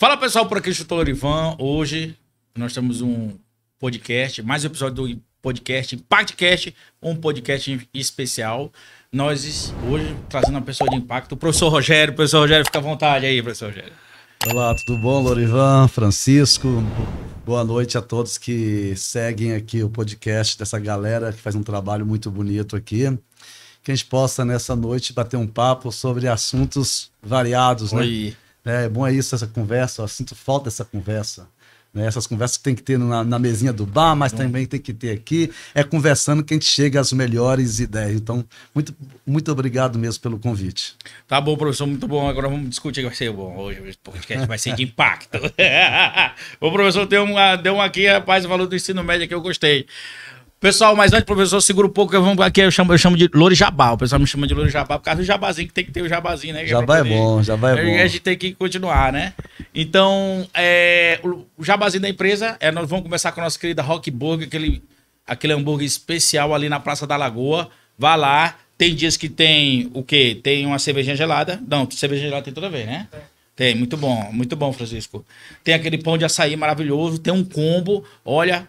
Fala pessoal, por aqui Chutor Ivan. Hoje nós temos um podcast, mais um episódio do podcast podcast, um podcast especial. Nós hoje trazendo uma pessoa de impacto, o professor Rogério. Professor Rogério, fica à vontade aí, professor Rogério. Olá, tudo bom, Lorivan, Francisco? Boa noite a todos que seguem aqui o podcast dessa galera que faz um trabalho muito bonito aqui que a gente possa nessa noite bater um papo sobre assuntos variados, né? Oi. Né? É bom é isso, essa conversa. Eu sinto falta dessa conversa. Né? Essas conversas que tem que ter na, na mesinha do bar, mas também tem que ter aqui. É conversando que a gente chega às melhores ideias. Então, muito, muito obrigado mesmo pelo convite. Tá bom, professor, muito bom. Agora vamos discutir que vai ser bom. Hoje o podcast vai ser de impacto. o professor ah, deu uma, deu uma aqui, rapaz, falou do ensino médio que eu gostei. Pessoal, mas antes, professor, segura um pouco, eu vamos aqui eu chamo, eu chamo de Lorijabá. O pessoal me chama de Lorijabá por causa do jabazinho, que tem que ter o jabazinho, né? É jabá é, é bom, jabá é, bom. A gente tem que continuar, né? Então, é, o jabazinho da empresa, é, nós vamos começar com a nossa querida Rock Burger, aquele, aquele hambúrguer especial ali na Praça da Lagoa. Vá lá. Tem dias que tem o quê? Tem uma cervejinha gelada. Não, cervejinha gelada tem toda vez, né? É. Tem, muito bom, muito bom, Francisco. Tem aquele pão de açaí maravilhoso, tem um combo. Olha,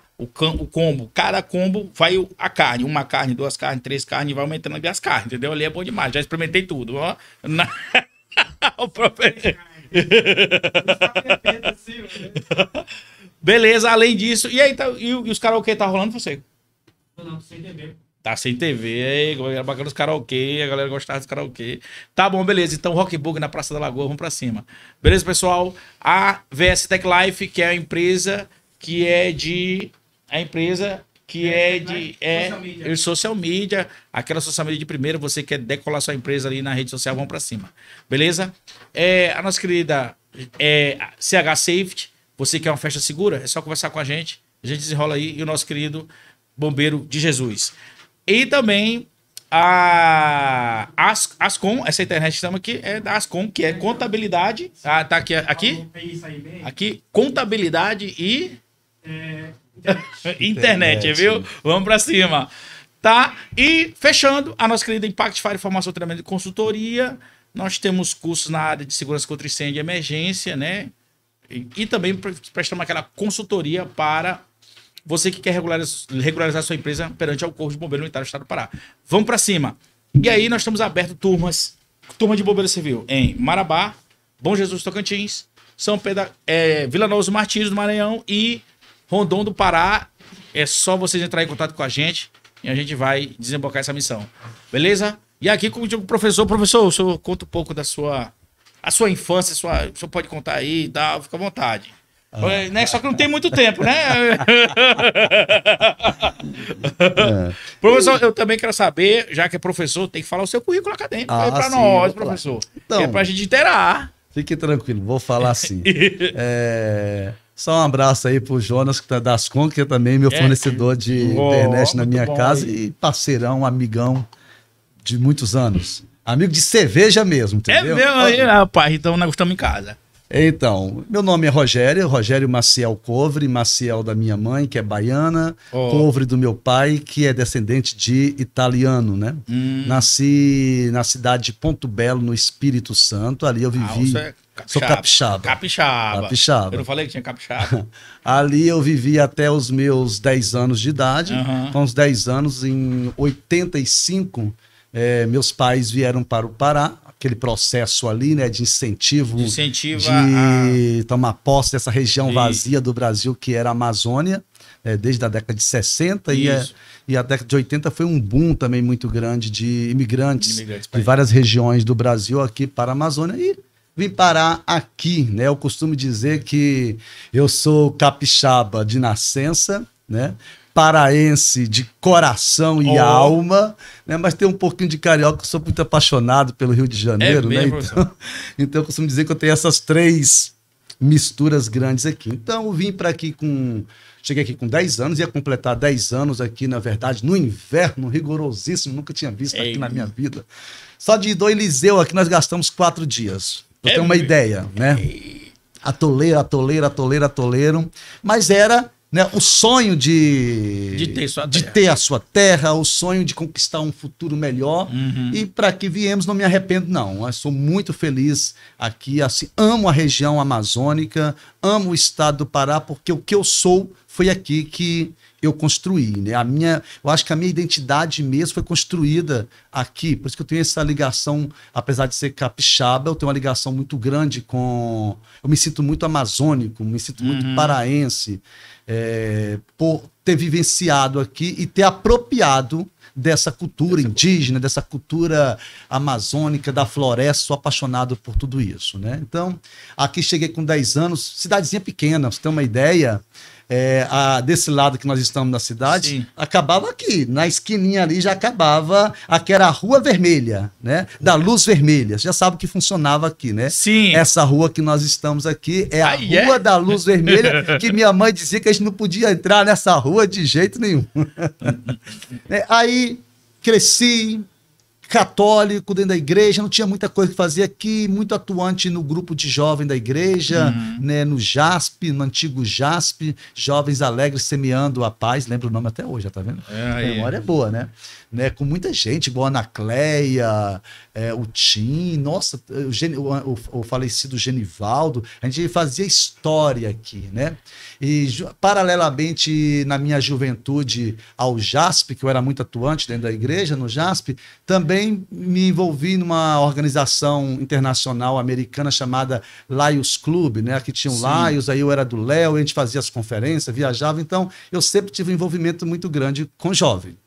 o, combo, cada combo vai a carne, uma carne, duas carnes, três carnes, vai aumentando ali as carnes, entendeu? Ali é bom demais, já experimentei tudo, ó. Na... o próprio... Beleza, além disso, e aí, tá, e, e os karaokê tá rolando você? Não, sem TV. Tá sem TV, aí, era bacana os karaokê, a galera gostava dos karaokê. Tá bom, beleza. Então, Rockbug na Praça da Lagoa, vamos pra cima. Beleza, pessoal? A VS Tech Life, que é a empresa que é de a empresa que é, é de é, social, media. social media, aquela social media de primeiro, você quer decolar sua empresa ali na rede social, vão para cima. Beleza? É, a nossa querida é, CH Safety, você quer uma festa segura? É só conversar com a gente. A gente desenrola aí e o nosso querido Bombeiro de Jesus. E também a As, Ascom, essa internet que estamos aqui é da Ascom, que é contabilidade. Ah, tá aqui. Aqui? Aqui, contabilidade e. É, Internet, Internet viu? Vamos para cima. Tá? E fechando, a nossa querida Impact Fire Formação, Treinamento e Consultoria. Nós temos cursos na área de segurança contra incêndio e emergência, né? E, e também prestamos aquela consultoria para você que quer regularizar, regularizar sua empresa perante o Corpo de Bombeiros Militar do Estado do Pará. Vamos para cima. E aí nós estamos aberto turmas, turma de Bombeiro Civil em Marabá, Bom Jesus Tocantins, São Pedro, é, Vila Nova Martins do Maranhão e Rondon do Pará, é só vocês entrar em contato com a gente e a gente vai desembocar essa missão. Beleza? E aqui com o professor, professor, o senhor conta um pouco da sua a sua infância, a sua, o senhor pode contar aí e tá? tal, fica à vontade. Ah. Né? Só que não tem muito tempo, né? é. Professor, eu também quero saber, já que é professor, tem que falar o seu currículo acadêmico ah, para nós, professor. Então, é para a gente interar. Fique tranquilo, vou falar assim. é... Só um abraço aí pro Jonas, que tá das Con, que é também meu é. fornecedor de oh, internet na minha casa aí. e parceirão, amigão de muitos anos. Amigo de cerveja mesmo, é entendeu? É meu, aí, rapaz, então nós estamos em casa. Então, meu nome é Rogério, Rogério Maciel Covre, Maciel da minha mãe, que é baiana, oh. Covre do meu pai, que é descendente de italiano, né? Hum. Nasci na cidade de Ponto Belo, no Espírito Santo, ali eu ah, vivi ah, Capixaba. Sou capixaba. Capixaba. Capixaba. Eu não falei que tinha capixaba. Ali eu vivi até os meus 10 anos de idade. Uhum. Com então, os 10 anos, em 85, é, eh, meus pais vieram para o Pará. Aquele processo ali, né, de incentivo. De incentivo de a... tomar posse dessa região vazia do Brasil que era a Amazônia. É, desde a década de 60 e a, eh, e a, década de 80 foi um boom também muito grande de imigrantes, de, imigrantes, de várias regiões do Brasil aqui para a Amazônia e vim parar aqui, né? Eu costumo dizer que eu sou capixaba de nascença, né? paraense de coração e oh. alma, né? Mas tem um pouquinho de carioca, eu sou muito apaixonado pelo Rio de Janeiro, é né? então, então eu costumo dizer que eu tenho essas três misturas grandes aqui. Então eu vim para aqui com cheguei aqui com 10 anos, ia completar 10 anos aqui, na verdade, no inverno rigorosíssimo, nunca tinha visto Ei. aqui na minha vida. Só de do Eliseu aqui nós gastamos quatro dias. Pra é, ter uma ideia, né? Atoleiro, atoleiro, atoleiro, atoleiro. Mas era né, o sonho de, de, ter, sua de ter a sua terra, o sonho de conquistar um futuro melhor. Uhum. E para que viemos, não me arrependo, não. Eu sou muito feliz aqui. Assim, amo a região amazônica, amo o estado do Pará, porque o que eu sou foi aqui que eu construí, né? A minha, eu acho que a minha identidade mesmo foi construída aqui, por isso que eu tenho essa ligação, apesar de ser capixaba, eu tenho uma ligação muito grande com, eu me sinto muito amazônico, me sinto muito uhum. paraense, é, por ter vivenciado aqui e ter apropriado dessa cultura indígena, dessa cultura amazônica, da floresta, sou apaixonado por tudo isso, né? Então, aqui cheguei com 10 anos, cidadezinha pequena, você tem uma ideia, é, a, desse lado que nós estamos na cidade, Sim. acabava aqui. Na esquininha ali já acabava. Aqui era a Rua Vermelha, né? Da Luz Vermelha. Você já sabe que funcionava aqui, né? Sim. Essa rua que nós estamos aqui é a ah, Rua é? da Luz Vermelha, que minha mãe dizia que a gente não podia entrar nessa rua de jeito nenhum. Uhum. É, aí cresci, católico dentro da igreja, não tinha muita coisa que fazer aqui, muito atuante no grupo de jovem da igreja, uhum. né, no JASP, no antigo JASP, Jovens Alegres Semeando a Paz, lembra o nome até hoje, já tá vendo? É, a memória é boa, né? né? Com muita gente, igual a Anacleia, é, o Tim, nossa, o, Gen, o, o, falecido Genivaldo. A gente fazia história aqui, né? E paralelamente, na minha juventude ao JASP, que eu era muito atuante dentro da igreja, no JASP, também me envolvi numa organização internacional americana chamada Lions Club, né? Que tinha o um Lions, aí eu era do Léo, a gente fazia as conferências, viajava, então eu sempre tive um envolvimento muito grande com jovem.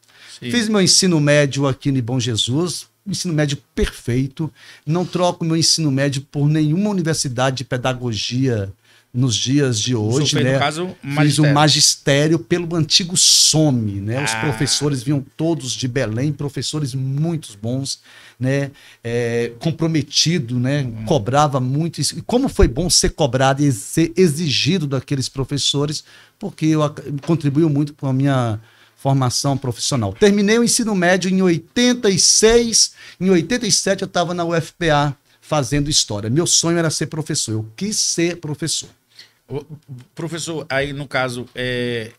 Sim. Fiz meu ensino médio aqui em Bom Jesus, ensino médio perfeito. Não troco meu ensino médio por nenhuma universidade de pedagogia nos dias de hoje, Sofei, né? No caso, Fiz o magistério pelo antigo SOME, né? Ah. Os professores vinham todos de Belém, professores muito bons, né? É, comprometido, né? Hum. Cobrava muito. E como foi bom ser cobrado e ser exigido daqueles professores, porque eu contribuiu muito com a minha formação profissional. Terminei o ensino médio em 86, em 87 eu estava na UFPA fazendo história. Meu sonho era ser professor, eu quis ser professor. O, professor, aí no caso, é,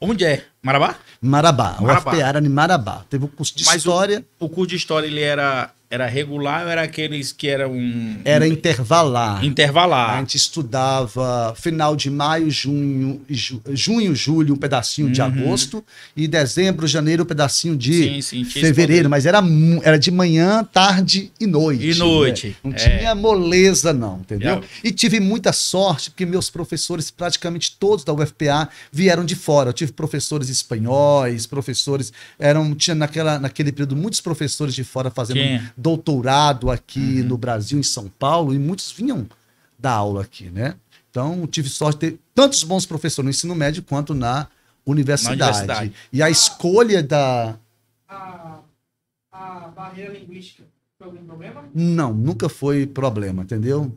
Onde é? Marabá? Marabá. Marabá. UFPA era em Marabá. Teve o curso de Mas história. O, o, curso de história ele era era regular ou era aqueles que eram. Um... Era intervalar. Intervalar. A gente estudava final de maio, junho, ju... junho julho, um pedacinho uhum. de agosto, e dezembro, janeiro, um pedacinho de sim, sim, fevereiro. Mas era, era de manhã, tarde e noite. E noite. Né? Não é. tinha moleza, não, entendeu? É. E tive muita sorte, porque meus professores, praticamente todos da UFPA, vieram de fora. Eu tive professores espanhóis, professores. Eram, tinha naquela, naquele período muitos professores de fora fazendo. Quem? doutorado aqui uhum. no Brasil, em São Paulo, e muitos vinham dar aula aqui, né? Então, tive sorte de ter tantos bons professores no ensino médio quanto na universidade. Na universidade. E a, escolha da. A, a barreira linguística foi problema? Não, nunca foi problema, entendeu?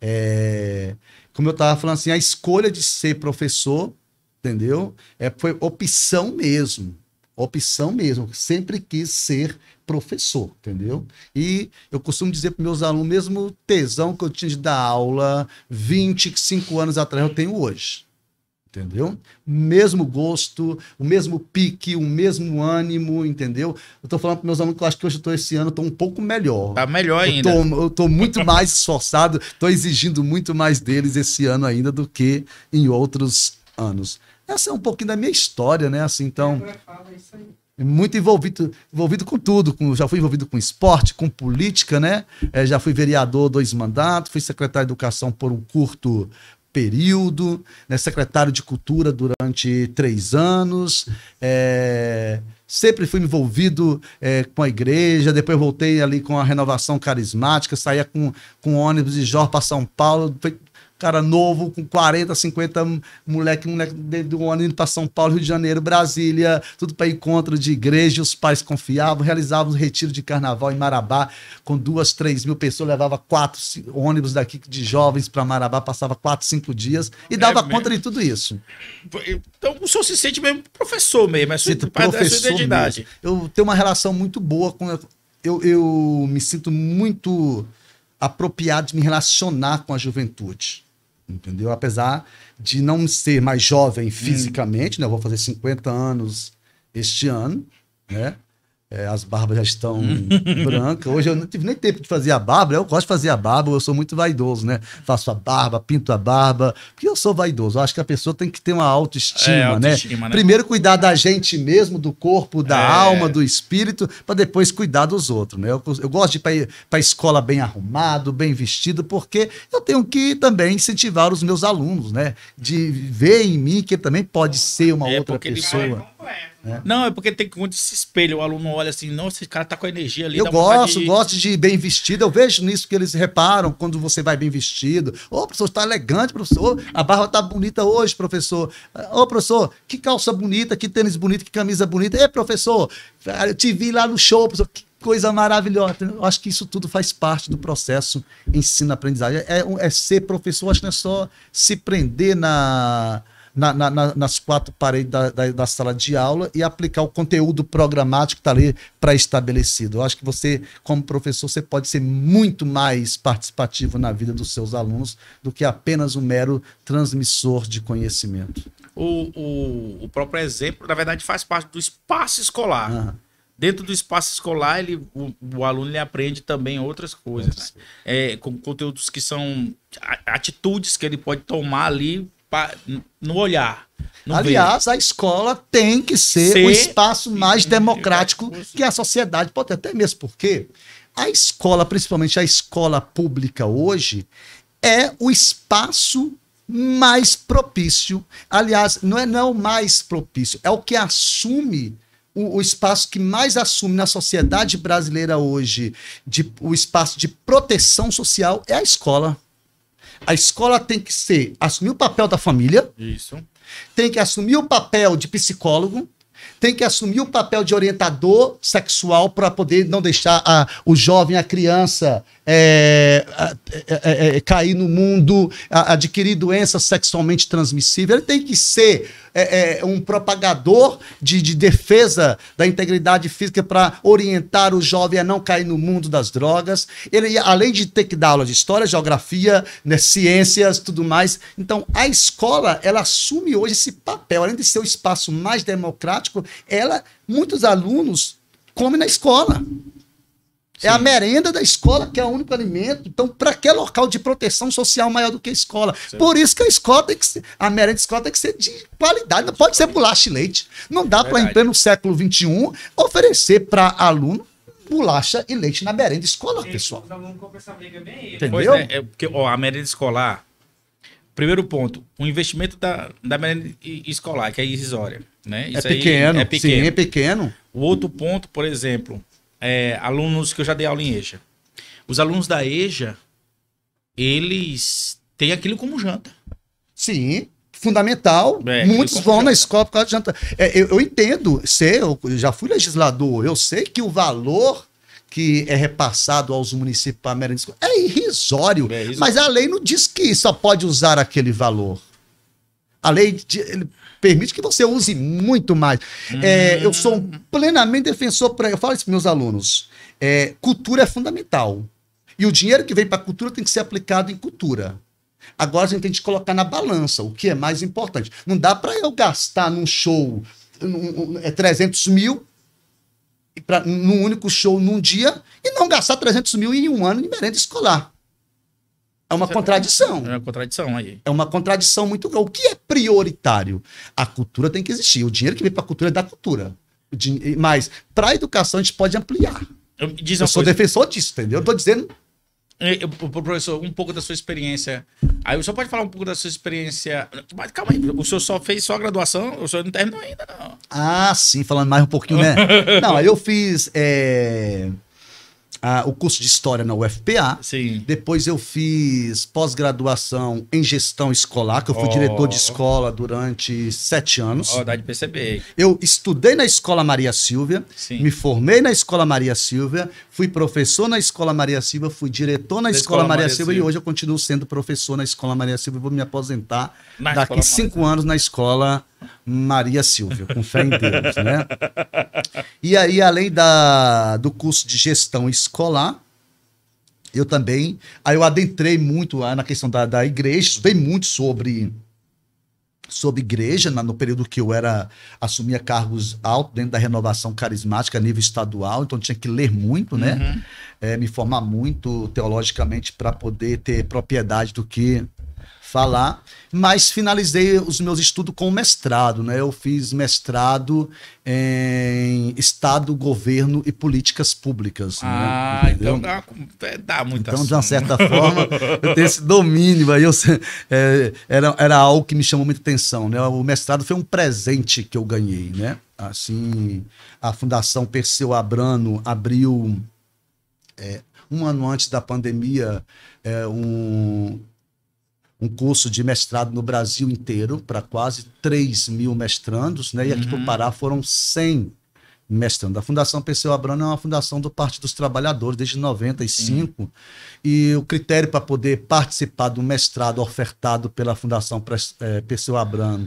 É, como eu estava falando assim, a escolha de ser professor, entendeu? É, foi opção mesmo opção mesmo, sempre quis ser professor, entendeu? E eu costumo dizer para meus alunos, mesmo tesão que eu tinha de dar aula 25 anos atrás, eu tenho hoje. Entendeu? Mesmo gosto, o mesmo pique, o mesmo ânimo, entendeu? Eu tô falando para meus alunos que eu acho que hoje eu tô esse ano, eu tô um pouco melhor. Tá melhor ainda. Eu tô, eu tô muito mais esforçado, tô exigindo muito mais deles esse ano ainda do que em outros anos. Essa é um pouquinho da minha história, né? Assim, então. É, é muito envolvido, envolvido com tudo. Com, já fui envolvido com esporte, com política, né? É, já fui vereador dois mandatos, fui secretário de educação por um curto período, né? secretário de cultura durante três anos. É, sempre fui envolvido é, com a igreja, depois voltei ali com a renovação carismática, saía com, com ônibus de Jó para São Paulo, cara novo, com 40, 50 moleque, moleque dentro do ônibus para São Paulo, Rio de Janeiro, Brasília, tudo para encontro de igreja, os pais confiavam, realizavam um retiro de carnaval em Marabá, com duas, três mil pessoas, levava quatro ônibus daqui de jovens para Marabá, passava quatro, cinco dias e é dava é conta de tudo isso. Então o senhor se sente mesmo professor mesmo, é sua, é professor sua identidade. Mesmo. Eu tenho uma relação muito boa com. Eu, eu me sinto muito apropriado de me relacionar com a juventude entendeu? Apesar de não ser mais jovem hum. fisicamente, hum. né? Eu vou fazer 50 anos este ano, né? É, as barbas já estão hum. brancas. Hoje eu não tive nem tempo de fazer a barba. Eu gosto de fazer a barba, eu sou muito vaidoso, né? Faço a barba, pinto a barba. Porque eu sou vaidoso. Eu acho que a pessoa tem que ter uma autoestima, é, né? autoestima né? né? Primeiro cuidar da gente mesmo, do corpo, da é. alma, do espírito, para depois cuidar dos outros, né? Eu, eu gosto de ir para a escola bem arrumado, bem vestido, porque eu tenho que também incentivar os meus alunos, né? De ver em mim que também pode ser uma é, outra pessoa. É. Não, é porque tem muito se espelha, o aluno olha assim, nossa, esse cara tá com a energia ali. Eu gosto, de... gosto de ir bem vestido. Eu vejo nisso que eles reparam quando você vai bem vestido. Ô, oh, professor, está elegante, professor. A barba tá bonita hoje, professor. Ô, oh, professor, que calça bonita, que tênis bonito, que camisa bonita. Ei, professor, eu te vi lá no show, professor. Que coisa maravilhosa. Eu acho que isso tudo faz parte do processo ensino-aprendizagem. É, é, é ser professor, acho que não é só se prender na na, na, na, nas quatro paredes da, da, da, sala de aula e aplicar o conteúdo programático que está ali pré-estabelecido. Eu acho que você, como professor, você pode ser muito mais participativo na vida dos seus alunos do que apenas um mero transmissor de conhecimento. O, o, o próprio exemplo, na verdade, faz parte do espaço escolar. Uhum dentro do espaço escolar ele, o, o, aluno ele aprende também outras coisas é, com conteúdos que são atitudes que ele pode tomar ali no olhar. No Aliás, ver. a escola tem que ser, ser o espaço mais democrático que a sociedade pode ter, até mesmo porque a escola, principalmente a escola pública hoje, é o espaço mais propício. Aliás, não é não mais propício, é o que assume o, o, espaço que mais assume na sociedade brasileira hoje de, o espaço de proteção social é a escola. A escola tem que ser assumir o papel da família. Isso. Tem que assumir o papel de psicólogo. Tem que assumir o papel de orientador sexual para poder não deixar a, o jovem, a criança é, é, é, é, cair no mundo, adquirir doenças sexualmente transmissíveis. Ele tem que ser é, é, um propagador de, de, defesa da integridade física para orientar o jovem a não cair no mundo das drogas. Ele, além de ter que dar aula de história, geografia, né, ciências, tudo mais. Então, a escola, ela assume hoje esse papel. Além de ser o espaço mais democrático, ela, muitos alunos comem na escola. Sim. É a merenda da escola, que é o único alimento. Então, para que local de proteção social maior do que a escola? Sim. Por isso que a escola tem que ser, a merenda da escola tem que ser de qualidade. Não pode ser bolacha e leite. Não dá é para, em pleno século XXI, oferecer para aluno bolacha e leite na merenda escolar, pessoal. Então é né? Entendeu? Pois é, é porque, ó, a merenda escolar, primeiro ponto, o investimento da, da merenda escolar, que é irrisória, né? Isso é pequeno, é pequeno. Sim, é pequeno. O outro ponto, por exemplo, é, alunos que eu já dei aula em EJA. Os alunos da EJA, eles têm aquilo como janta. Sim fundamental. É, Muitos vão na escola por causa de jantar. É, eu, eu, entendo, eu já fui legislador, eu sei que o valor que é repassado aos municípios para a merenda escolar é irrisório, é irrisório, mas a lei não diz que só pode usar aquele valor. A lei, permite que você use muito mais. Hum. É, eu sou hum. plenamente defensor, pra, eu falo isso para meus alunos, é, cultura é fundamental. E o dinheiro que vem para a cultura tem que ser aplicado em cultura. Agora a gente tem que colocar na balança o que é mais importante. Não dá para eu gastar num show num, é 300 mil pra, num único show num dia e não gastar 300 mil em um ano de merenda escolar. É uma contradição. É uma contradição aí. É uma contradição muito grande. O que é prioritário? A cultura tem que existir. O dinheiro que vem para a cultura é da cultura. Mas para a educação a gente pode ampliar. Eu, diz eu sou coisa. defensor disso, entendeu? Eu tô dizendo. É, eu, professor, um pouco da sua experiência. Aí o senhor pode falar um pouco da sua experiência. Mas calma aí, o senhor só fez só a graduação, o senhor não terminou ainda, não. Ah, sim, falando mais um pouquinho, né? não, eu fiz. É o curso de História na UFPA. Sim. Depois eu fiz pós-graduação em Gestão Escolar, que eu fui oh. diretor de escola durante sete anos. oh, dá de perceber. Eu estudei na Escola Maria Silvia, Sim. me formei na Escola Maria Silvia, Fui professor na Escola Maria Silva, fui diretor na, Escola, Escola Maria, Maria Silva, Silva, e hoje eu continuo sendo professor na Escola Maria Silva e vou me aposentar na daqui cinco Maria. anos na Escola Maria Silva, com fé em Deus, né? E aí, além da, do curso de gestão escolar, eu também, aí eu adentrei muito na questão da, da igreja, estudei muito sobre sobre igreja, no período que eu era assumia cargos altos dentro da renovação carismática a nível estadual, então tinha que ler muito, né? Uhum. É, me formar muito teologicamente para poder ter propriedade do que falar, mas finalizei os meus estudos com mestrado, né? Eu fiz mestrado em Estado, Governo e Políticas Públicas. Né? Ah, né? então dá, é, dá muita Então, assunto. de uma certa forma, eu tenho esse domínio. Aí eu, é, era, era algo que me chamou muita atenção, né? O mestrado foi um presente que eu ganhei, né? Assim, a Fundação Perseu Abrano abriu... É, um ano antes da pandemia, é, um, um curso de mestrado no Brasil inteiro para quase 3 mil mestrandos, né? E aqui uhum. para o Pará foram 100 mestrandos. A Fundação Perseu Abrão é uma fundação do Partido dos Trabalhadores desde 95 Sim. e o critério para poder participar do mestrado ofertado pela Fundação eh, Perseu Abrão,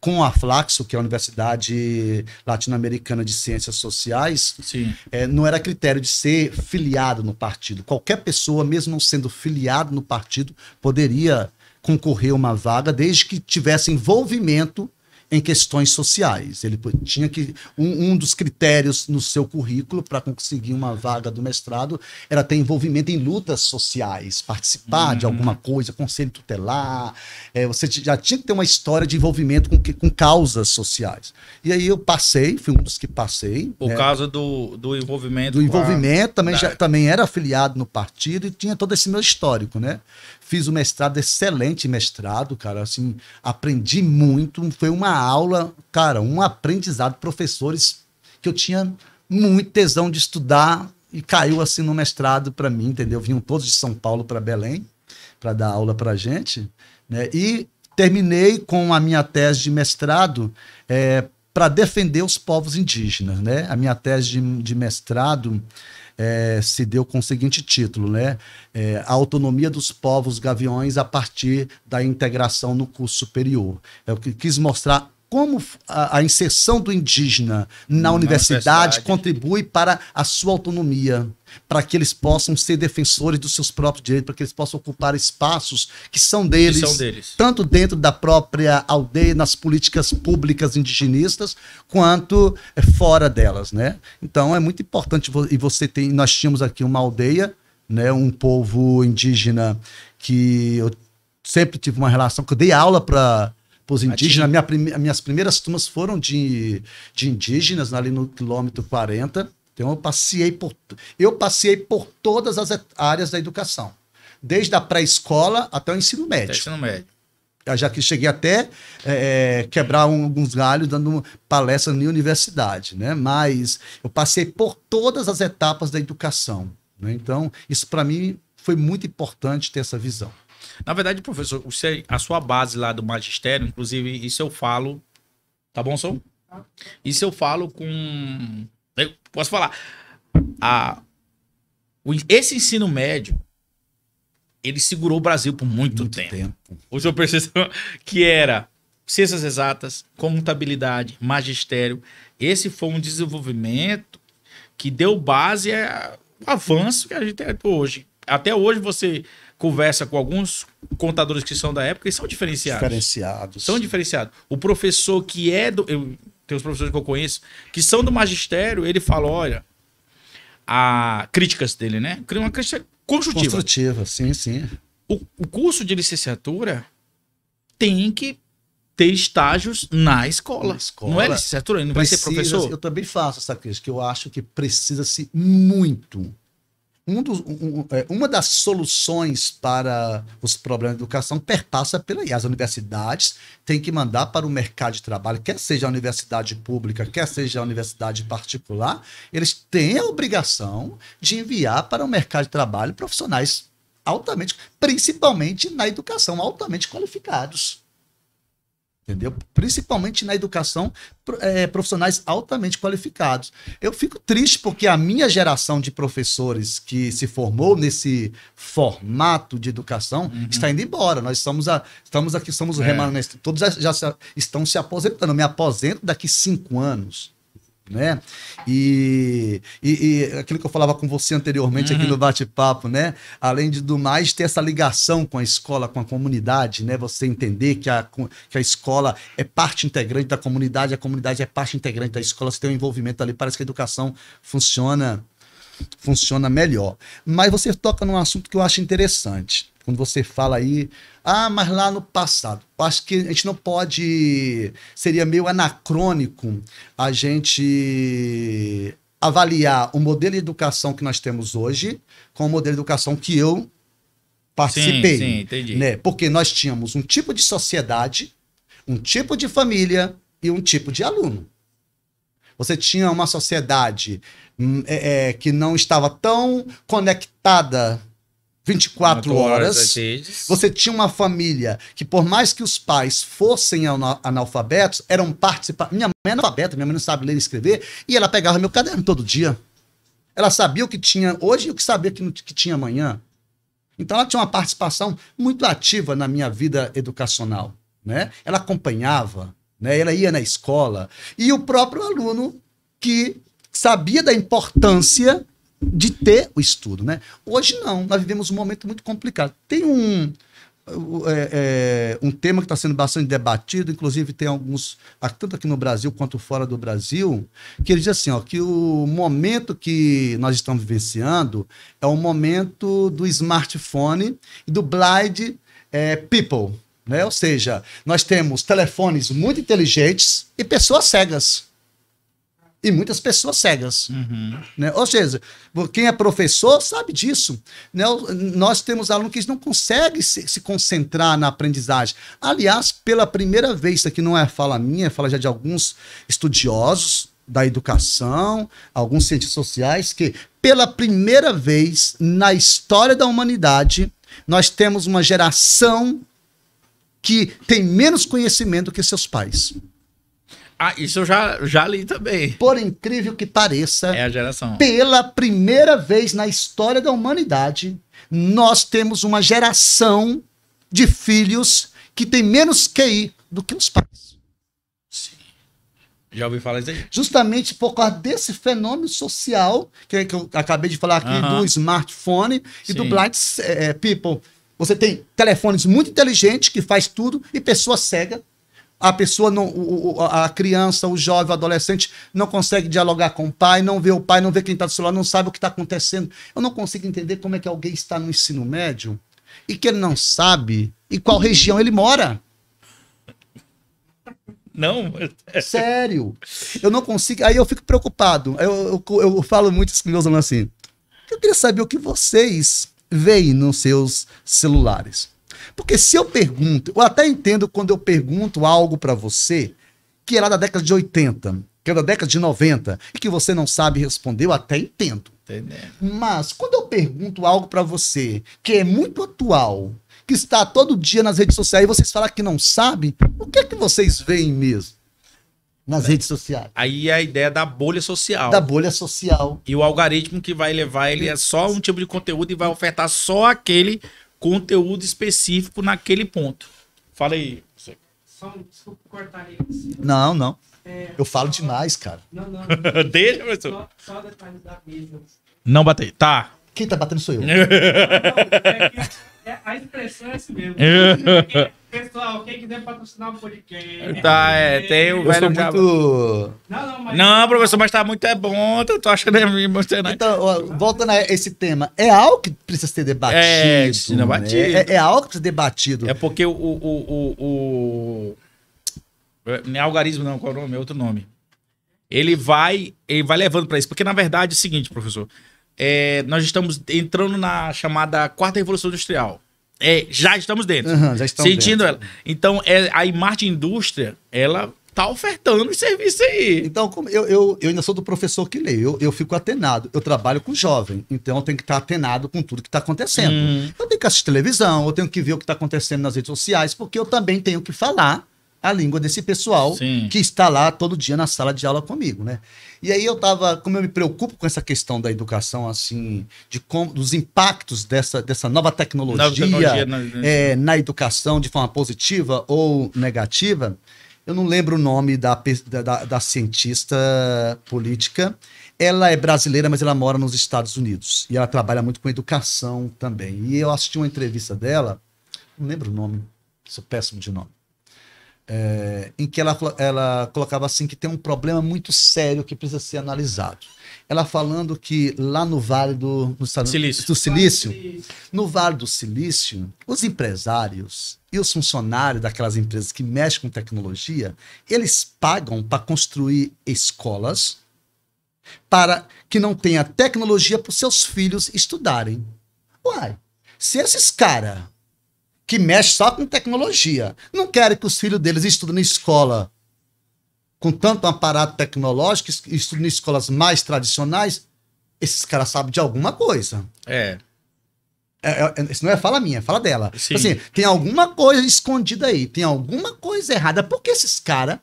com a Flaxo, que é a Universidade Latino-Americana de Ciências Sociais, é, não era critério de ser filiado no partido. Qualquer pessoa, mesmo não sendo filiado no partido, poderia concorrer a uma vaga desde que tivesse envolvimento em questões sociais. Ele tinha que um, um dos critérios no seu currículo para conseguir uma vaga do mestrado era ter envolvimento em lutas sociais, participar uhum. de alguma coisa, conselho tutelar. É, você já tinha que ter uma história de envolvimento com, com causas sociais. E aí eu passei, fui um dos que passei. Por né? causa do, do envolvimento. Do envolvimento a... também já também era afiliado no partido e tinha todo esse meu histórico, né? Fiz o um mestrado, excelente mestrado, cara. Assim, aprendi muito. Foi uma aula, cara, um aprendizado. Professores que eu tinha muito tesão de estudar e caiu assim no mestrado para mim, entendeu? Vinham todos de São Paulo para Belém para dar aula para gente, né? E terminei com a minha tese de mestrado é, eh, para defender os povos indígenas, né? A minha tese de, de mestrado é, se deu com o seguinte título, né? É, a autonomia dos povos gaviões a partir da integração no curso superior. É Eu quis mostrar como a, a inserção do indígena na, na universidade, universidade contribui para a sua autonomia, para que eles possam ser defensores dos seus próprios direitos, para que eles possam ocupar espaços que são deles, que são deles. tanto dentro da própria aldeia, nas políticas públicas indigenistas, quanto eh, fora delas, né? Então é muito importante e você tem, nós tínhamos aqui uma aldeia, né, um povo indígena que eu sempre tive uma relação, que eu dei aula para para os indígenas. Minha minhas primeiras turmas foram de, de indígenas, ali no quilômetro 40. Então eu passei por, eu passei por todas as áreas da educação, desde a pré-escola até o ensino médio. Até o ensino médio. já que cheguei até é, é, quebrar um, alguns galhos dando palestra na universidade, né? Mas eu passei por todas as etapas da educação, né? Então isso para mim foi muito importante ter essa visão. Na verdade, professor, você, a sua base lá do magistério, inclusive, isso eu falo. Tá bom, sou. Isso eu falo com. Eu né, posso falar. A, esse ensino médio, ele segurou o Brasil por muito, muito tempo. tempo. Hoje eu que era ciências exatas, contabilidade, magistério. Esse foi um desenvolvimento que deu base ao avanço que a gente tem hoje. Até hoje você conversa com alguns contadores que são da época e são diferenciados. Diferenciados. São diferenciados. O professor que é do. Eu, tem os professores que eu conheço, que são do magistério, ele fala: olha, a críticas dele, né? Uma crítica construtiva. Construtiva, sim, sim. O, o curso de licenciatura tem que ter estágios na escola. Na escola. Não é licenciatura, ele não precisa, vai ser professor. Eu também faço essa crítica, eu acho que precisa-se muito um dos, um, é, uma das soluções para os problemas de educação perpassa pela IA. As universidades têm que mandar para o mercado de trabalho, quer seja a universidade pública, quer seja a universidade particular, eles têm a obrigação de enviar para o mercado de trabalho profissionais altamente, principalmente na educação, altamente qualificados entendeu? Principalmente na educação, é, profissionais altamente qualificados. Eu fico triste porque a minha geração de professores que se formou nesse formato de educação uhum. está indo embora. Nós somos a, estamos aqui, somos é. remanescentes, todos já, já estão se aposentando. Eu me aposento daqui cinco anos né? E, e, e, aquilo que eu falava com você anteriormente uhum. aqui no uhum. bate-papo, né? Além de do mais, ter essa ligação com a escola, com a comunidade, né? Você entender que a, que a escola é parte integrante da comunidade, a comunidade é parte integrante da escola, você tem um envolvimento ali, parece que a educação funciona funciona melhor. Mas você toca num assunto que eu acho interessante. Quando você fala aí, ah, mas lá no passado. Acho que a gente não pode. Seria meio anacrônico a gente avaliar o modelo de educação que nós temos hoje com o modelo de educação que eu participei. Sim, sim, entendi. Né? Porque nós tínhamos um tipo de sociedade, um tipo de família e um tipo de aluno. Você tinha uma sociedade hum, é, é, que não estava tão conectada 24 horas. Você tinha uma família que, por mais que os pais fossem analfabetos, eram participantes. Minha mãe é analfabeta, minha mãe não sabe ler e escrever, e ela pegava meu caderno todo dia. Ela sabia o que tinha hoje e o que sabia que, que tinha amanhã. Então ela tinha uma participação muito ativa na minha vida educacional. Né? Ela acompanhava, né? ela ia na escola. E o próprio aluno que sabia da importância de ter o estudo, né? Hoje não, nós vivemos um momento muito complicado. Tem um, é, é, um tema que está sendo bastante debatido, inclusive tem alguns, tanto aqui no Brasil quanto fora do Brasil, que ele diz assim, ó, que o momento que nós estamos vivenciando é o momento do smartphone e do blind é, people, né? Ou seja, nós temos telefones muito inteligentes e pessoas cegas e muitas pessoas cegas. Uhum. Né? Ou seja, quem é professor sabe disso. Né? Nós temos alunos que não conseguem se, se, concentrar na aprendizagem. Aliás, pela primeira vez, isso aqui não é fala minha, é fala já de alguns estudiosos da educação, alguns cientistas sociais, que pela primeira vez na história da humanidade, nós temos uma geração que tem menos conhecimento que seus pais. Ah, isso eu já, já li também. Por incrível que pareça, é a geração. Pela primeira vez na história da humanidade, nós temos uma geração de filhos que tem menos QI do que os pais. Sim. Já ouvi falar isso aí? Justamente por causa desse fenômeno social que, que eu acabei de falar aqui uh -huh. do smartphone e Sim. do blind é, people. Você tem telefones muito inteligentes que faz tudo e pessoa cega a pessoa, não, a criança, o jovem, o adolescente não consegue dialogar com o pai, não vê o pai, não vê quem está do celular, não sabe o que está acontecendo. Eu não consigo entender como é que alguém está no ensino médio e que ele não sabe em qual região ele mora. Não. Sério. Eu não consigo. Aí eu fico preocupado. Eu, eu, eu falo muito isso com meus alunos assim. Eu queria saber o que vocês veem nos seus celulares. Porque se eu pergunto, eu até entendo quando eu pergunto algo para você que era da década de 80, que era é da década de 90 e que você não sabe responder, eu até entendo. Mas quando eu pergunto algo para você que é muito atual, que está todo dia nas redes sociais e vocês falam que não sabem, o que é que vocês veem mesmo? nas redes sociais. Aí é a ideia da bolha social. Da bolha social. E o algoritmo que vai levar ele é só um tipo de conteúdo e vai ofertar só aquele conteúdo específico naquele ponto. Fala aí. Você. Só, um, desculpa cortar aí. Não, não. É, eu falo demais, cara. Não, não. não. Deixa, professor. Só, só detalhe da mesa. Não batei. Tá. Quem tá batendo sou eu. não, não, é que, é, a expressão é essa mesmo. Pessoal, quem quiser patrocinar o podcast. Tá, é, tem o eu velho muito... muito... Não, não, mas... não, professor, mas tá muito é bom. Tô achando né, me mostrando. Então, voltando a esse tema, é algo que precisa ser debatido. É, precisa é né? debatido. É, é, algo que precisa ser debatido. É porque o. o, o, o... Não é algarismo, não, qual é o nome? É outro nome. Ele vai, ele vai levando para isso. Porque, na verdade, é o seguinte, professor. É, nós estamos entrando na chamada quarta revolução industrial. É, já estamos dentro. Uhum, já estamos sentindo dentro. ela. Então, é, a Imarte Indústria, ela tá ofertando os serviços aí. Então, eu, eu, eu ainda sou do professor que leio, eu, eu fico atenado. Eu trabalho com jovem, então eu tenho que estar atenado com tudo que está acontecendo. Hum. Eu tenho que assistir televisão, eu tenho que ver o que está acontecendo nas redes sociais, porque eu também tenho que falar a língua desse pessoal Sim. que está lá todo dia na sala de aula comigo, né? E aí eu tava, como eu me preocupo com essa questão da educação, assim, de como, dos impactos dessa, dessa nova tecnologia, nova tecnologia né? é, na educação de forma positiva ou negativa, eu não lembro o nome da, da, da, cientista política. Ela é brasileira, mas ela mora nos Estados Unidos. E ela trabalha muito com educação também. E eu assisti uma entrevista dela, não lembro o nome, sou péssimo de nome é, em que ela, ela colocava assim que tem um problema muito sério que precisa ser analisado. Ela falando que lá no Vale do, no, Silício. do Silício, no Vale do Silício, os empresários e os funcionários daquelas empresas que mexem com tecnologia, eles pagam para construir escolas para que não tenha tecnologia para os seus filhos estudarem. Uai, se esses caras que mexe só com tecnologia. Não querem que os filhos deles estudem na escola com tanto aparato tecnológico, estudem em escolas mais tradicionais. Esses caras sabem de alguma coisa. É. É, é, é, isso não é fala minha, fala dela. Tipo Sim. Assim, tem alguma coisa escondida aí, tem alguma coisa errada. por que esses caras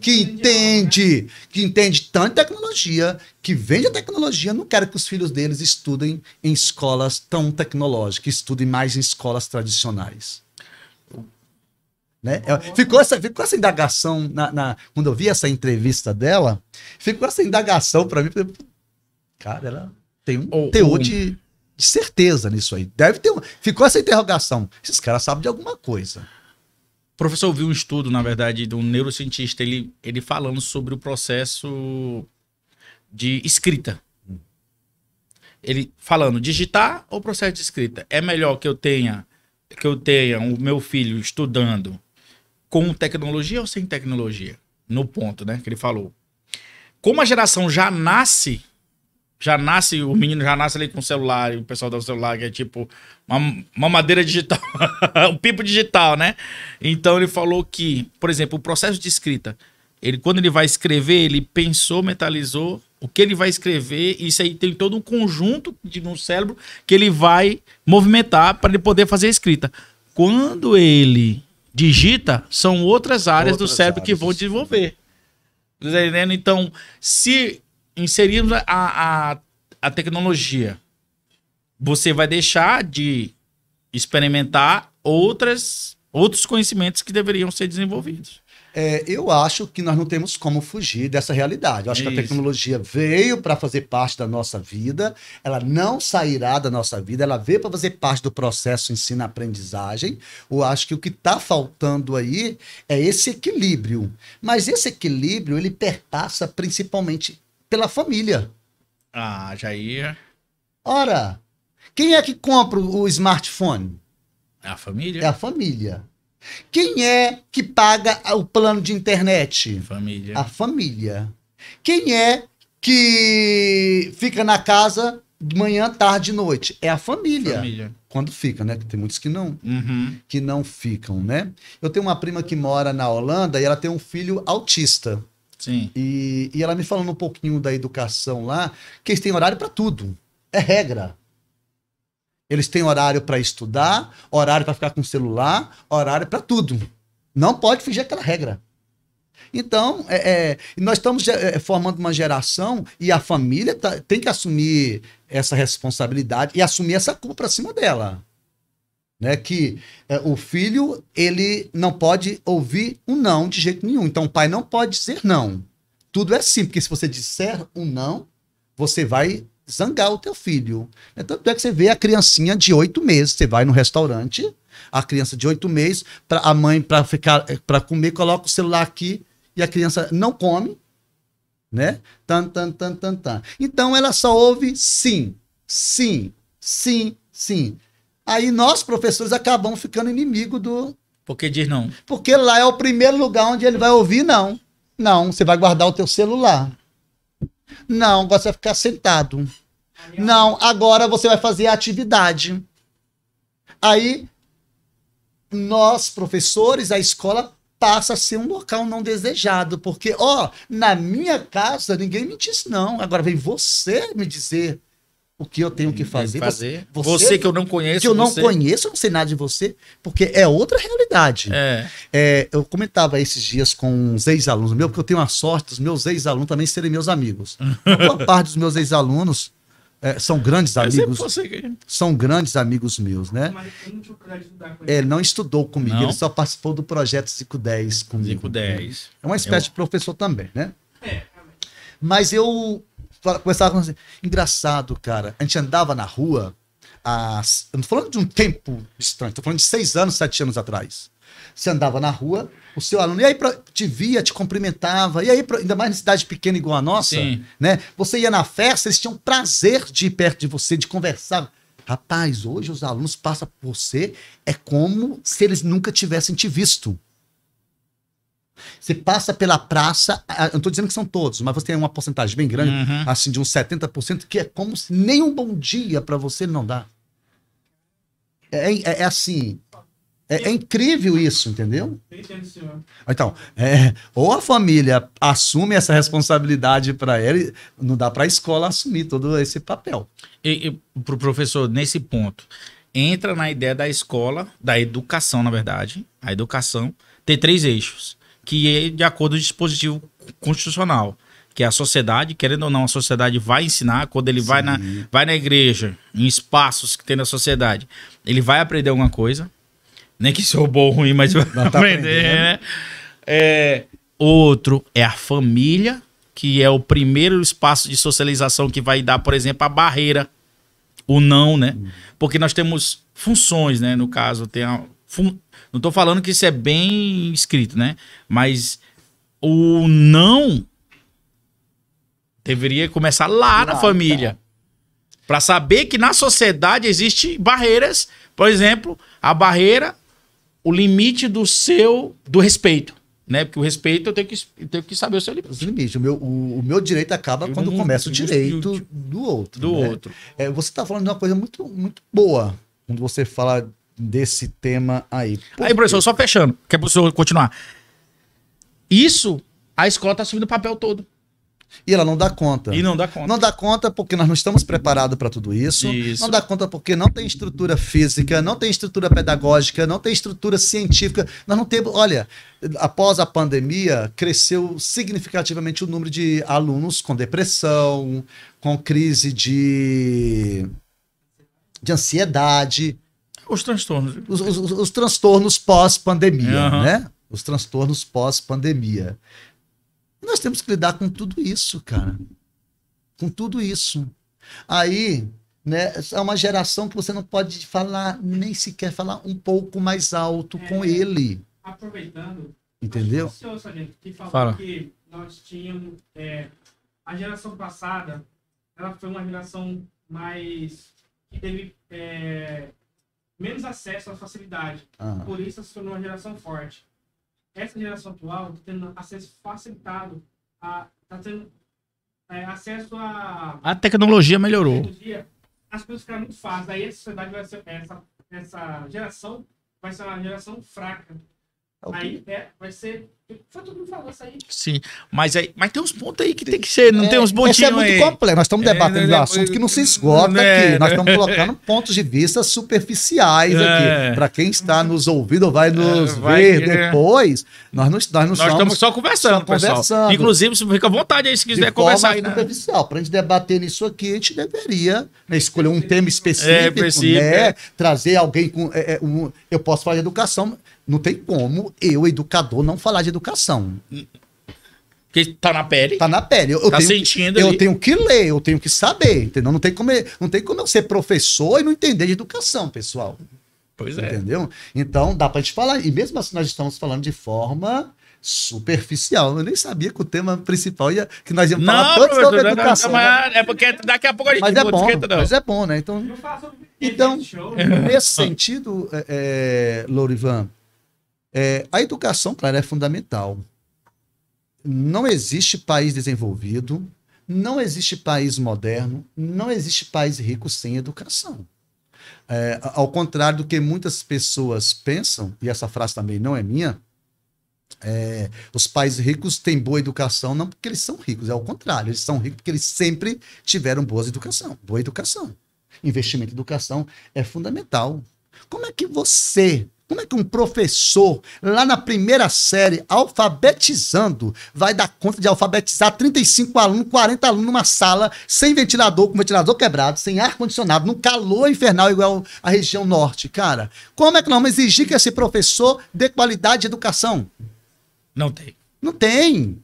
que entende, né? que entende tanto tecnologia, que vende a tecnologia, não querem que os filhos deles estudem em escolas tão tecnológicas, estudem mais em escolas tradicionais. Né? Ficou, essa, ficou essa indagação na, na, quando eu vi essa entrevista dela, ficou essa indagação para mim. Cara, ela tem um oh, teor de. Oh de certeza nisso aí. Deve ter. Uma... Ficou essa interrogação. Esses caras sabem de alguma coisa. O professor, viu um estudo, na verdade, de um neurocientista, ele, ele falando sobre o processo de escrita. Ele falando, digitar ou processo de escrita? É melhor que eu tenha que eu tenha o meu filho estudando com tecnologia ou sem tecnologia? No ponto, né? Que ele falou. Como a geração já nasce já nasce, o menino já nasce ali com o celular, e o pessoal dá o celular, que é tipo uma, uma madeira digital, um pipo digital, né? Então ele falou que, por exemplo, o processo de escrita, ele quando ele vai escrever, ele pensou, mentalizou o que ele vai escrever, isso aí tem todo um conjunto de, no cérebro que ele vai movimentar para ele poder fazer a escrita. Quando ele digita, são outras áreas outras do cérebro áreas. que vão desenvolver. Tá então, se inserindo a, a, a tecnologia, você vai deixar de experimentar outras, outros conhecimentos que deveriam ser desenvolvidos. É, eu acho que nós não temos como fugir dessa realidade. Eu acho Isso. que a tecnologia veio para fazer parte da nossa vida, ela não sairá da nossa vida, ela veio para fazer parte do processo ensino-aprendizagem. Eu acho que o que está faltando aí é esse equilíbrio. Mas esse equilíbrio ele perpassa principalmente pela família. Ah, Jair. É. Ora, quem é que compra o smartphone? É a família. É a família. Quem é que paga o plano de internet? Família. A família. Quem é que fica na casa de manhã, tarde e noite? É a família. família. Quando fica, né? Que tem muitos que não, uhum. que não ficam, né? Eu tenho uma prima que mora na Holanda e ela tem um filho autista. Sim. E, e ela me falando um pouquinho da educação lá, que eles têm horário para tudo. É regra. Eles têm horário para estudar, horário para ficar com o celular, horário para tudo. Não pode fingir aquela regra. Então, é, é, nós estamos é, é, formando uma geração e a família tá, tem que assumir essa responsabilidade e assumir essa culpa para cima dela né? Que é, o filho ele não pode ouvir um não de jeito nenhum. Então o pai não pode dizer não. Tudo é sim, porque se você disser um não, você vai zangar o teu filho. Né? Tanto é que você vê a criancinha de oito meses, você vai no restaurante, a criança de oito meses, pra, a mãe para ficar é, para comer coloca o celular aqui e a criança não come, né? Tan, tan, tan, tan, tan. Então ela só ouve sim, sim, sim, sim. Aí nós, professores, acabamos ficando inimigo do. Porque diz não. Porque lá é o primeiro lugar onde ele vai ouvir não. Não, você vai guardar o teu celular. Não, agora você vai ficar sentado. Não, agora você vai fazer a atividade. Aí nós, professores, a escola passa a ser um local não desejado, porque, ó, na minha casa ninguém me disse não, agora vem você me dizer o que eu tenho que hum, fazer. fazer. Você, você, que eu não conheço. Que eu não você. conheço, eu não sei nada de você, porque é outra realidade. É. É, eu comentava esses dias com uns ex-alunos meus, porque eu tenho a sorte dos meus ex-alunos também serem meus amigos. Boa parte dos meus ex-alunos é, são grandes é amigos. São grandes amigos meus, né? É, ele não estudou comigo, não. ele só participou do projeto Zico 10 comigo. Zico 10. É uma espécie eu... de professor também, né? É. Mas eu começava a assim, engraçado, cara, a gente andava na rua, as, eu não estou falando de um tempo distante, estou falando de seis anos, sete anos atrás. Você andava na rua, o seu aluno, e aí pra, te via, te cumprimentava, e aí, pra, ainda mais em cidade pequena igual a nossa, Sim. né? Você ia na festa, eles tinham prazer de ir perto de você, de conversar. Rapaz, hoje os alunos passam por você, é como se eles nunca tivessem te visto. Você passa pela praça, eu não estou dizendo que são todos, mas você tem uma porcentagem bem grande, uhum. assim, de uns 70%, que é como se nem um bom dia para você não dá. É, é, é assim. É, é, incrível isso, entendeu? Então, é, ou a família assume essa responsabilidade para ela, e não dá para a escola assumir todo esse papel. E, e para o professor, nesse ponto, entra na ideia da escola, da educação, na verdade, a educação, ter três eixos que é de acordo com o dispositivo constitucional. Que é a sociedade, querendo ou não, a sociedade vai ensinar, quando ele vai na, vai na igreja, em espaços que tem na sociedade, ele vai aprender alguma coisa. Nem que sou bom ou ruim, mas vai tá aprender, né? É, outro é a família, que é o primeiro espaço de socialização que vai dar, por exemplo, a barreira. O não, né? Hum. Porque nós temos funções, né? No caso, tem a não estou falando que isso é bem escrito, né? Mas o não deveria começar lá, na família. Tá. Então. Para saber que na sociedade existem barreiras, por exemplo, a barreira, o limite do seu do respeito, né? Porque o respeito eu tenho que, eu tenho que saber o seu limite. Os limites, o meu, o, o meu direito acaba eu quando começa o direito do outro. Do né? outro. É, você está falando de uma coisa muito, muito boa quando você fala desse tema aí. Por aí, professor, só fechando, que é pro senhor continuar. Isso, a escola tá assumindo o papel todo. E ela não dá conta. E não dá conta. Não dá conta porque nós não estamos preparados para tudo isso. isso. Não dá conta porque não tem estrutura física, não tem estrutura pedagógica, não tem estrutura científica. Nós não temos. Olha, após a pandemia, cresceu significativamente o número de alunos com depressão, com crise de, de ansiedade. Os transtornos. Os, os, os transtornos pós-pandemia, uhum. né? Os transtornos pós-pandemia. Nós temos que lidar com tudo isso, cara. Com tudo isso. Aí, né, é uma geração que você não pode falar, nem sequer falar um pouco mais alto é, com ele. Aproveitando. Entendeu? É o senhor, sargento, que falou Fala. que nós tínhamos. É, a geração passada, ela foi uma geração mais. que teve. É, menos acesso à facilidade. Uhum. Por isso, se tornou uma geração forte. Essa geração atual está tendo acesso facilitado, está tendo é, acesso a... A tecnologia melhorou. as coisas ficaram muito fáceis. Aí a sociedade vai ser... Essa, essa geração vai ser uma geração fraca Tá aí é, vai ser. Foi todo mundo falou isso aí. Sim, mas, é mas tem uns pontos aí que tem, que ser, não é, tem uns pontinhos. é muito aí. complexo. Nós estamos é, debatendo é, né, um assunto que não se né, esgota né, aqui. Nós estamos colocando pontos de vista superficiais é. aqui. Para quem está nos ouvindo, vai é, nos vai, ver depois. Nós não, nós não nós estamos só conversando, Conversando. Inclusive, você fica à vontade aí se quiser de conversar. Aí, né? superficial. Para a gente debater nisso aqui, a gente deveria né, escolher um tema específico, né? Trazer alguém com. Um, eu posso falar de educação não tem como eu, educador, não falar de educação. Porque tá na pele. Tá na pele. Eu, tá tenho, sentindo. Eu ali. tenho que ler, eu tenho que saber, entendeu? Não tem como, não tem como eu ser professor e não entender de educação, pessoal. Pois é. Entendeu? Então, dá pra gente falar. E mesmo assim, nós estamos falando de forma superficial. Eu nem sabia que o tema principal ia que nós íamos não, falar tanto sobre educação. Não, mas né? É porque daqui a pouco a gente mas é bom, esquenta, não. Mas é bom, né? Então, então nesse sentido, é, é, Lourivan, é, a educação, claro, é fundamental. Não existe país desenvolvido, não existe país moderno, não existe país rico sem educação. É, ao contrário do que muitas pessoas pensam, e essa frase também não é minha, é, os países ricos têm boa educação não porque eles são ricos, é ao contrário, eles são ricos porque eles sempre tiveram boa educação, boa educação. Investimento em educação é fundamental. Como é que você como é que um professor, lá na primeira série, alfabetizando, vai dar conta de alfabetizar 35 alunos, 40 alunos numa sala, sem ventilador, com ventilador quebrado, sem ar-condicionado, num calor infernal igual a região norte, cara? Como é que nós vamos exigir que esse professor dê qualidade de educação? Não tem. Não tem.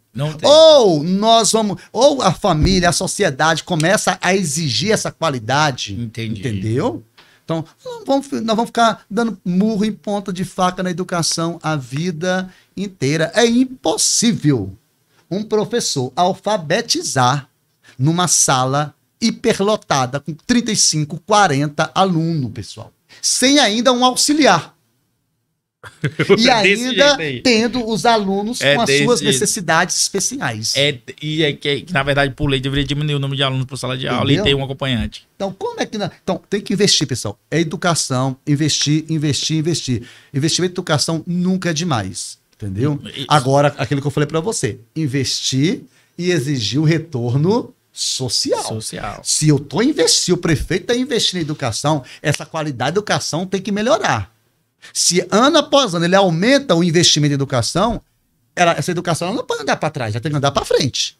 Ou nós vamos, ou a família, a sociedade começa a exigir essa qualidade. Entendi. Entendeu? Então, vamos, nós vamos ficar dando murro em ponta de faca na educação a vida inteira. É impossível um professor alfabetizar numa sala hiperlotada com 35, 40 alunos, pessoal, sem ainda um auxiliar. e ainda tendo os alunos é com as suas jeito. necessidades especiais. É, e é que, que, na verdade, por lei, deveria diminuir o número de alunos para sala de aula Entendeu? e ter um acompanhante. Então, como é que. Não? Então, tem que investir, pessoal. É educação, investir, investir, investir. Investimento em educação nunca é demais. Entendeu? Agora, aquilo que eu falei para você: investir e exigir o retorno social. social. Se eu tô investindo, o prefeito está investindo em educação, essa qualidade da educação tem que melhorar. Se ano após ano ele aumenta o investimento em educação, ela, essa educação não pode andar para trás, ela tem que andar para frente.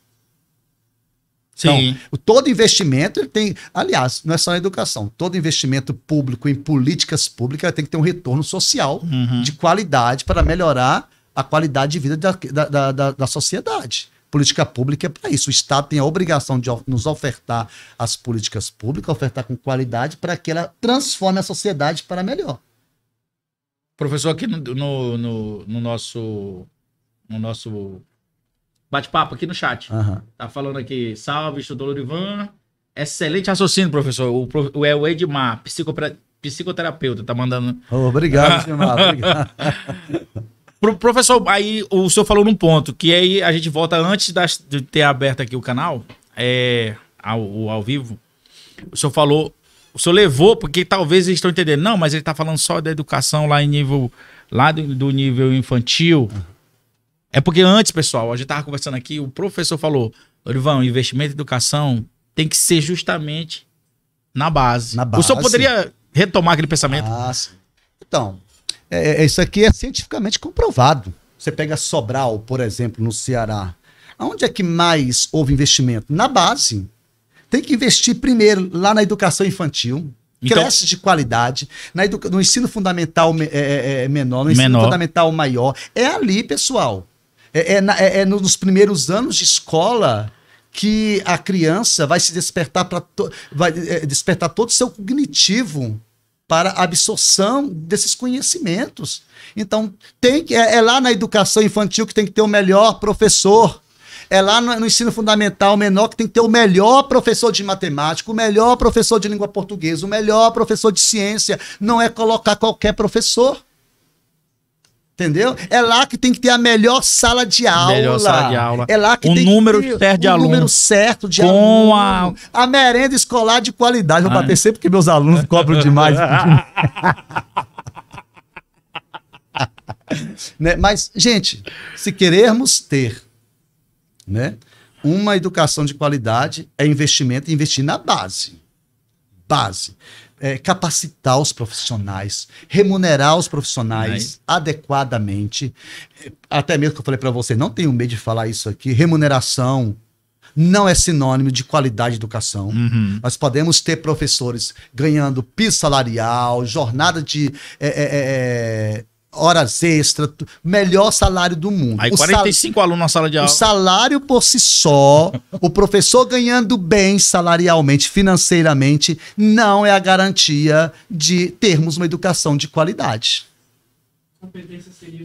Então, Sim. Então, todo investimento ele tem. Aliás, não é só na educação. Todo investimento público em políticas públicas tem que ter um retorno social uhum. de qualidade para melhorar a qualidade de vida da, da, da, da sociedade. Política pública é para isso. O Estado tem a obrigação de nos ofertar as políticas públicas, ofertar com qualidade para que ela transforme a sociedade para melhor professor aqui no, no, no, no nosso. No nosso bate-papo aqui no chat. Uhum. Tá falando aqui, salve, estudou Lorivan. Excelente raciocínio, professor. O, o, é o Edmar, psicopra, psicoterapeuta, tá mandando. Oh, obrigado, Edmar. obrigado. Pro, professor, aí o senhor falou num ponto, que aí a gente volta antes das, de ter aberto aqui o canal, é, ao, ao vivo. O senhor falou o senhor levou, porque talvez eles estão entendendo. Não, mas ele está falando só da educação lá em nível. Lá do, do nível infantil. É porque antes, pessoal, a gente estava conversando aqui, o professor falou: Orivão, investimento em educação tem que ser justamente na base. Na base. O senhor poderia retomar aquele pensamento? Ah, sim. Então, é, é, isso aqui é cientificamente comprovado. Você pega Sobral, por exemplo, no Ceará. Onde é que mais houve investimento? Na base. Tem que investir primeiro lá na educação infantil, então, creche de qualidade, na educa... no ensino fundamental é, é, é, menor, no ensino menor. fundamental maior. É ali, pessoal. É, é, é, é nos primeiros anos de escola que a criança vai se despertar para é, despertar todo o seu cognitivo para a absorção desses conhecimentos. Então, tem que é lá na educação infantil que tem que ter o melhor professor é lá no, no ensino fundamental menor que tem que ter o melhor professor de matemática, o melhor professor de língua portuguesa, o melhor professor de ciência. Não é colocar qualquer professor. Entendeu? É lá que tem que ter a melhor sala de aula. Melhor sala de aula. É lá que o tem número que ter certo de o aluno. número certo de Com A... a merenda escolar de qualidade. Vou Ai. Ah. bater sempre porque meus alunos cobram demais. né? Mas, gente, se querermos ter né? Uma educação de qualidade é investimento e investir na base. Base. É, capacitar os profissionais, remunerar os profissionais né? é. adequadamente. Até mesmo que eu falei para você, não tenho medo de falar isso aqui. Remuneração não é sinônimo de qualidade de educação. Uhum. Nós podemos ter professores ganhando piso salarial, jornada de. É, é, é, é horas extras, melhor salário do mundo. Aí 45 sal... alunos na sala de aula. O salário por si só, o professor ganhando bem salarialmente, financeiramente, não é a garantia de termos uma educação de qualidade. Competência seria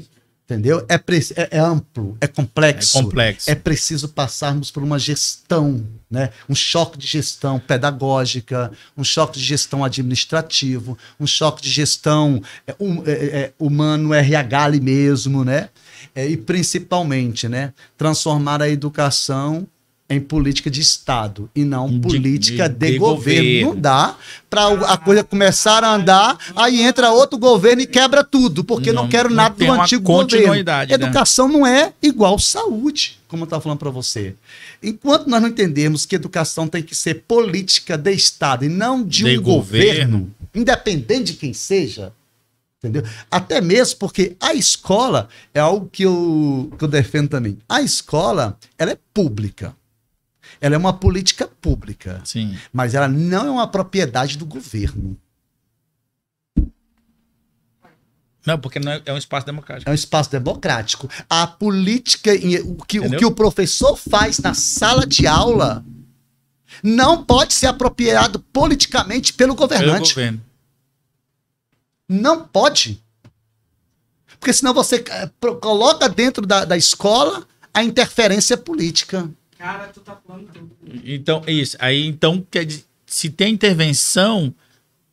Entendeu? É, é, é amplo, é complexo, é complexo. É preciso passarmos por uma gestão, né? um choque de gestão pedagógica, um choque de gestão administrativo, um choque de gestão é, um, é, é, humano, RH ali mesmo, né? e principalmente né? transformar a educação em política de Estado e não de, política de, de, de governo. governo. Não dá para a coisa começar a andar, aí entra outro governo e quebra tudo, porque não, não quero nada não do antigo governo. Né? Educação né? não é igual saúde, como eu estava falando para você. Enquanto nós não entendemos que educação tem que ser política de Estado e não de, um governo, governo, independente de quem seja, entendeu? Até mesmo porque a escola é algo que eu, que eu defendo também. A escola, ela é pública. Ela é uma política pública. Sim. Mas ela não é uma propriedade do governo. Não, porque não é, é, um espaço democrático. É um espaço democrático. A política, o que, o que o professor faz na sala de aula não pode ser apropriado politicamente pelo governante. Pelo governo. Não pode. Porque senão você eh, coloca dentro da, da escola a interferência política. Cara, tu tá falando tudo. Então, isso. Aí, então, se tem intervenção,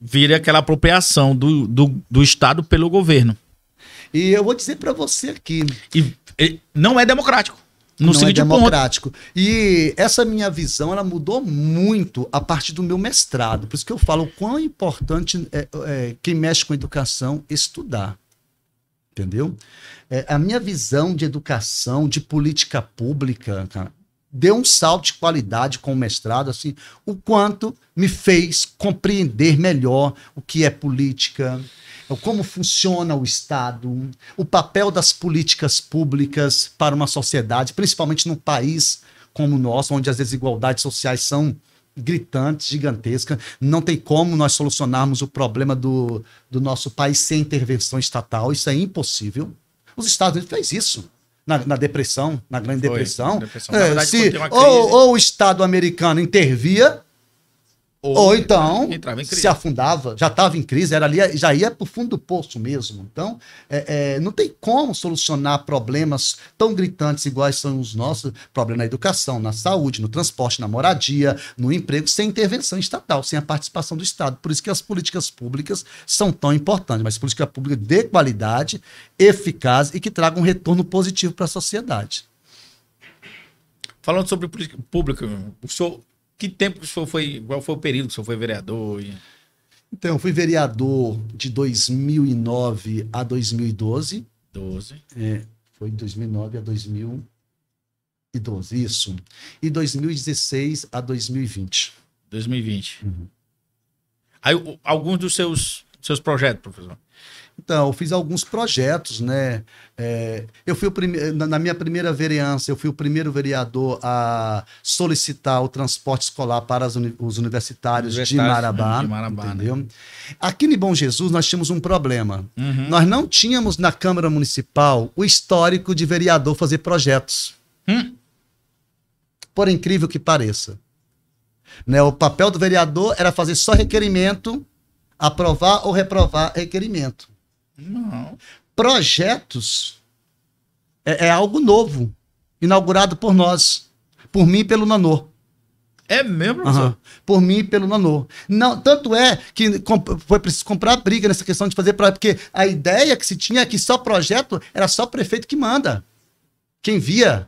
vira aquela apropriação do, do, do Estado pelo governo. E eu vou dizer para você aqui. E, e, não é democrático. No não é democrático. Ponto. E essa minha visão, ela mudou muito a partir do meu mestrado. Por isso que eu falo o quão importante é, é, quem mexe com educação estudar. Entendeu? É, a minha visão de educação, de política pública, cara, tá? deu um salto de qualidade com o mestrado, assim, o quanto me fez compreender melhor o que é política, como funciona o Estado, o papel das políticas públicas para uma sociedade, principalmente num país como o nosso, onde as desigualdades sociais são gritantes, gigantescas. Não tem como nós solucionarmos o problema do, do nosso país sem intervenção estatal. Isso é impossível. Os Estados Unidos fez isso na, na depressão, na Grande Foi. Depressão. depressão. É, na verdade, se, ou, ou o Estado americano intervia ou, ou então se afundava, já estava em crise, era ali, já ia para o fundo do poço mesmo. Então, é, é, não tem como solucionar problemas tão gritantes iguais são os nossos, problema na educação, na saúde, no transporte, na moradia, no emprego, sem intervenção estatal, sem a participação do Estado. Por isso que as políticas públicas são tão importantes, mas política pública de qualidade, eficaz e que traga um retorno positivo para a sociedade. Falando sobre política pública, o senhor que tempo que o senhor foi. Qual foi o período que o senhor foi vereador? Então, eu fui vereador de 2009 a 2012. 12. É, foi de 2009 a 2012, isso. E 2016 a 2020. 2020. Uhum. Aí, alguns dos seus, seus projetos, professor. Então, eu fiz alguns projetos, né? É, eu fui o primeiro, na minha primeira vereança, eu fui o primeiro vereador a solicitar o transporte escolar para as uni os universitários, de né, Marabá. De Marabá entendeu? Né? Aqui em Bom Jesus, nós tínhamos um problema. Uhum. Nós não tínhamos na Câmara Municipal o histórico de vereador fazer projetos. Hum. Por incrível que pareça. Né, o papel do vereador era fazer só requerimento, aprovar ou reprovar requerimento. Não. Projetos é, é algo novo, inaugurado por nós, por mim e pelo Nanô. É mesmo, uhum. Por mim e pelo Nanô. Não, tanto é que foi preciso comprar briga nessa questão de fazer projeto, porque a ideia que se tinha é que só projeto era só prefeito que manda. Quem via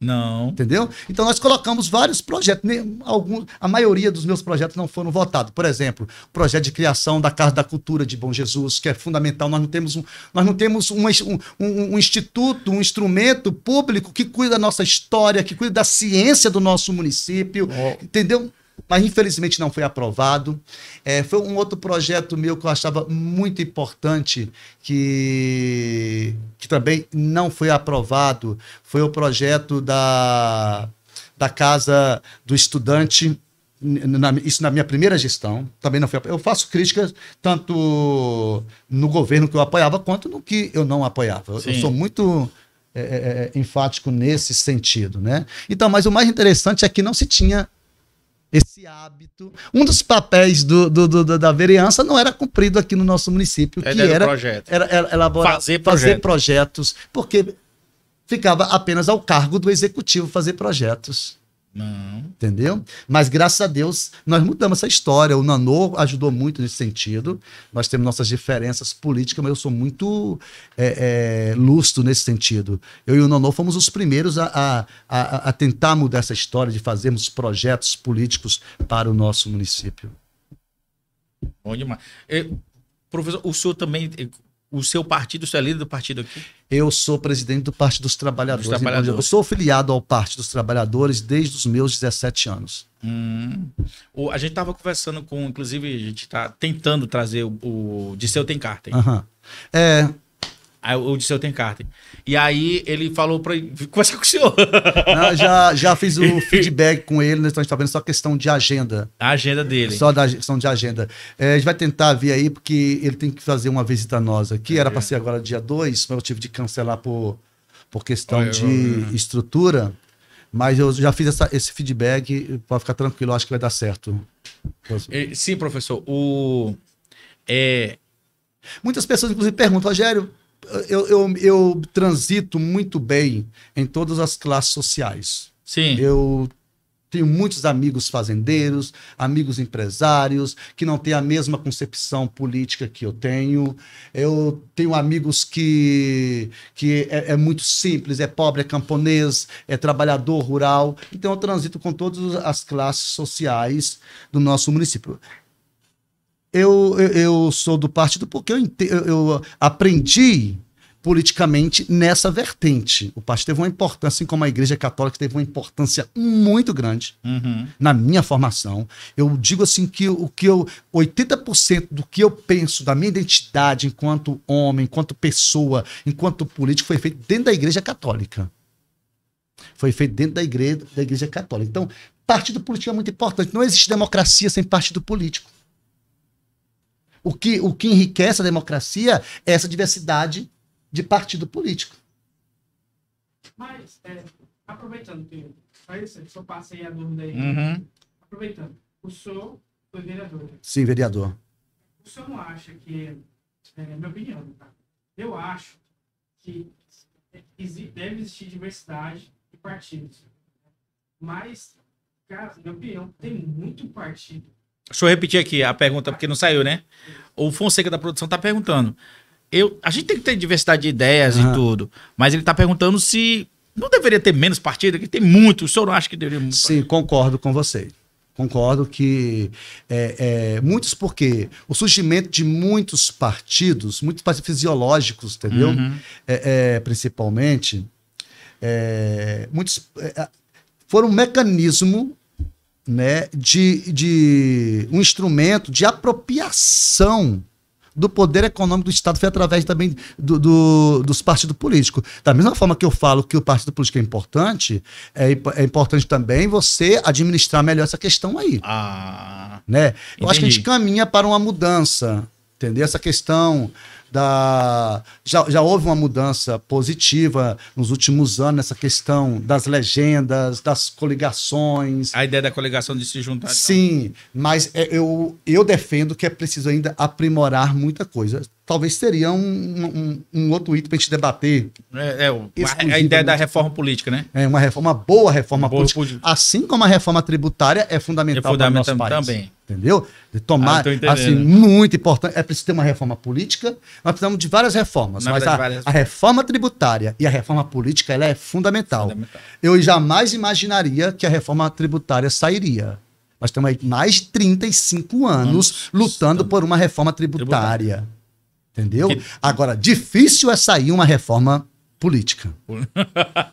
não. Entendeu? Então nós colocamos vários projetos. algum, a maioria dos meus projetos não foram votados. Por exemplo, o projeto de criação da Casa da Cultura de Bom Jesus, que é fundamental. Nós não temos um, nós não temos um, um, um instituto, um instrumento público que cuida da nossa história, que cuida da ciência do nosso município. Oh. Entendeu? mas infelizmente não foi aprovado. É, foi um outro projeto meu que eu achava muito importante, que, que também não foi aprovado, foi o projeto da, da Casa do Estudante, na, isso na minha primeira gestão, também não foi Eu faço críticas tanto no governo que eu apoiava, quanto no que eu não apoiava. Eu sou muito é, é, é, enfático nesse sentido, né? Então, mas o mais interessante é que não se tinha esse hábito. Um dos papéis do, do, do, da vereança não era cumprido aqui no nosso município, que era, era, era, elaborar, fazer, projeto. fazer projetos, porque ficava apenas ao cargo do executivo fazer projetos. Não. Entendeu? Mas graças a Deus nós mudamos essa história. O Nanô ajudou muito nesse sentido. Nós temos nossas diferenças políticas, mas eu sou muito é, é, lustro nesse sentido. Eu e o Nanô fomos os primeiros a, a, a, a tentar mudar essa história, de fazermos projetos políticos para o nosso município. Bom demais. Eu, é, professor, o senhor também o seu partido, o é líder do partido aqui? Eu sou presidente do Partido dos Trabalhadores. Dos trabalhadores. Eu sou filiado ao Partido dos Trabalhadores desde os meus 17 anos. Hum. O, a gente estava conversando com, inclusive, a gente está tentando trazer o, o Disseu Tem Carta. Uhum. É, Aí eu disse, eu tenho carta. E aí ele falou pra ele, com o senhor. Não, já, já fiz o feedback com ele, então a gente tá vendo só questão de agenda. A agenda dele. Só da questão de agenda. É, a gente vai tentar vir aí, porque ele tem que fazer uma visita a nós aqui. Era pra é. ser agora dia 2, mas eu tive de cancelar por, por questão Olha, de eu... estrutura. Mas eu já fiz essa, esse feedback, pode ficar tranquilo, acho que vai dar certo. Sim, professor. O... É... Muitas pessoas, inclusive, perguntam, Rogério, eu, eu, eu transito muito bem em todas as classes sociais. Sim. Eu tenho muitos amigos fazendeiros, amigos empresários, que não têm a mesma concepção política que eu tenho. Eu tenho amigos que, que é, é, muito simples, é pobre, é camponês, é trabalhador rural. Então, eu transito com todas as classes sociais do nosso município eu, eu, eu sou do partido porque eu, eu aprendi politicamente nessa vertente. O partido teve uma importância, assim como a Igreja Católica teve uma importância muito grande uhum. na minha formação. Eu digo assim que o que eu 80% do que eu penso da minha identidade enquanto homem, enquanto pessoa, enquanto político foi feito dentro da Igreja Católica. Foi feito dentro da igreja, da igreja Católica. Então, partido político é muito importante. Não existe democracia sem partido político. O que, o que enriquece a democracia é essa diversidade de partido político. Mas, é, aproveitando Pedro, só passei a dúvida aí. Uhum. Aproveitando, o senhor foi vereador. Né? Sim, vereador. O senhor não acha que, é, é minha opinião, tá? eu acho que deve existir diversidade de partidos. Né? Mas, cara, minha opinião, tem muito partido Deixa eu repetir aqui a pergunta, porque não saiu, né? O Fonseca da produção tá perguntando. Eu, a gente tem que ter diversidade de ideias e tudo, mas ele tá perguntando se não deveria ter menos partido, que tem muito. O senhor não acha que deveria. Muito Sim, partido? concordo com você. Concordo que é, é, muitos, porque o surgimento de muitos partidos, muitos partidos fisiológicos, entendeu? Uhum. É, é principalmente, é, muitos é, foram um mecanismo né, de, de um instrumento de apropriação do poder econômico do Estado foi através também do, do, dos partidos políticos. Da mesma forma que eu falo que o partido político é importante, é, é importante também você administrar melhor essa questão aí. Ah, né? Eu entendi. acho que a gente caminha para uma mudança, entender essa questão da já, já houve uma mudança positiva nos últimos anos nessa questão das legendas, das coligações. A ideia da coligação de se juntar. Então. Sim, mas é, eu, eu defendo que é preciso ainda aprimorar muita coisa. Talvez seria um, um, um outro item para a gente debater. É, é o, a ideia da reforma política, né? É uma reforma, boa reforma boa política. política. Assim como a reforma tributária é fundamental, é fundamental para o nosso país. Também. Entendeu? De tomar, ah, assim, muito importante. É preciso ter uma reforma política, nós precisamos de várias reformas, Na mas verdade, a, várias... a, reforma tributária e a reforma política ela é fundamental. fundamental. Eu jamais imaginaria que a reforma tributária sairia. Nós estamos aí mais de 35 anos, anos lutando por uma reforma tributária. tributária. Entendeu? Que... Agora, difícil é sair uma reforma política.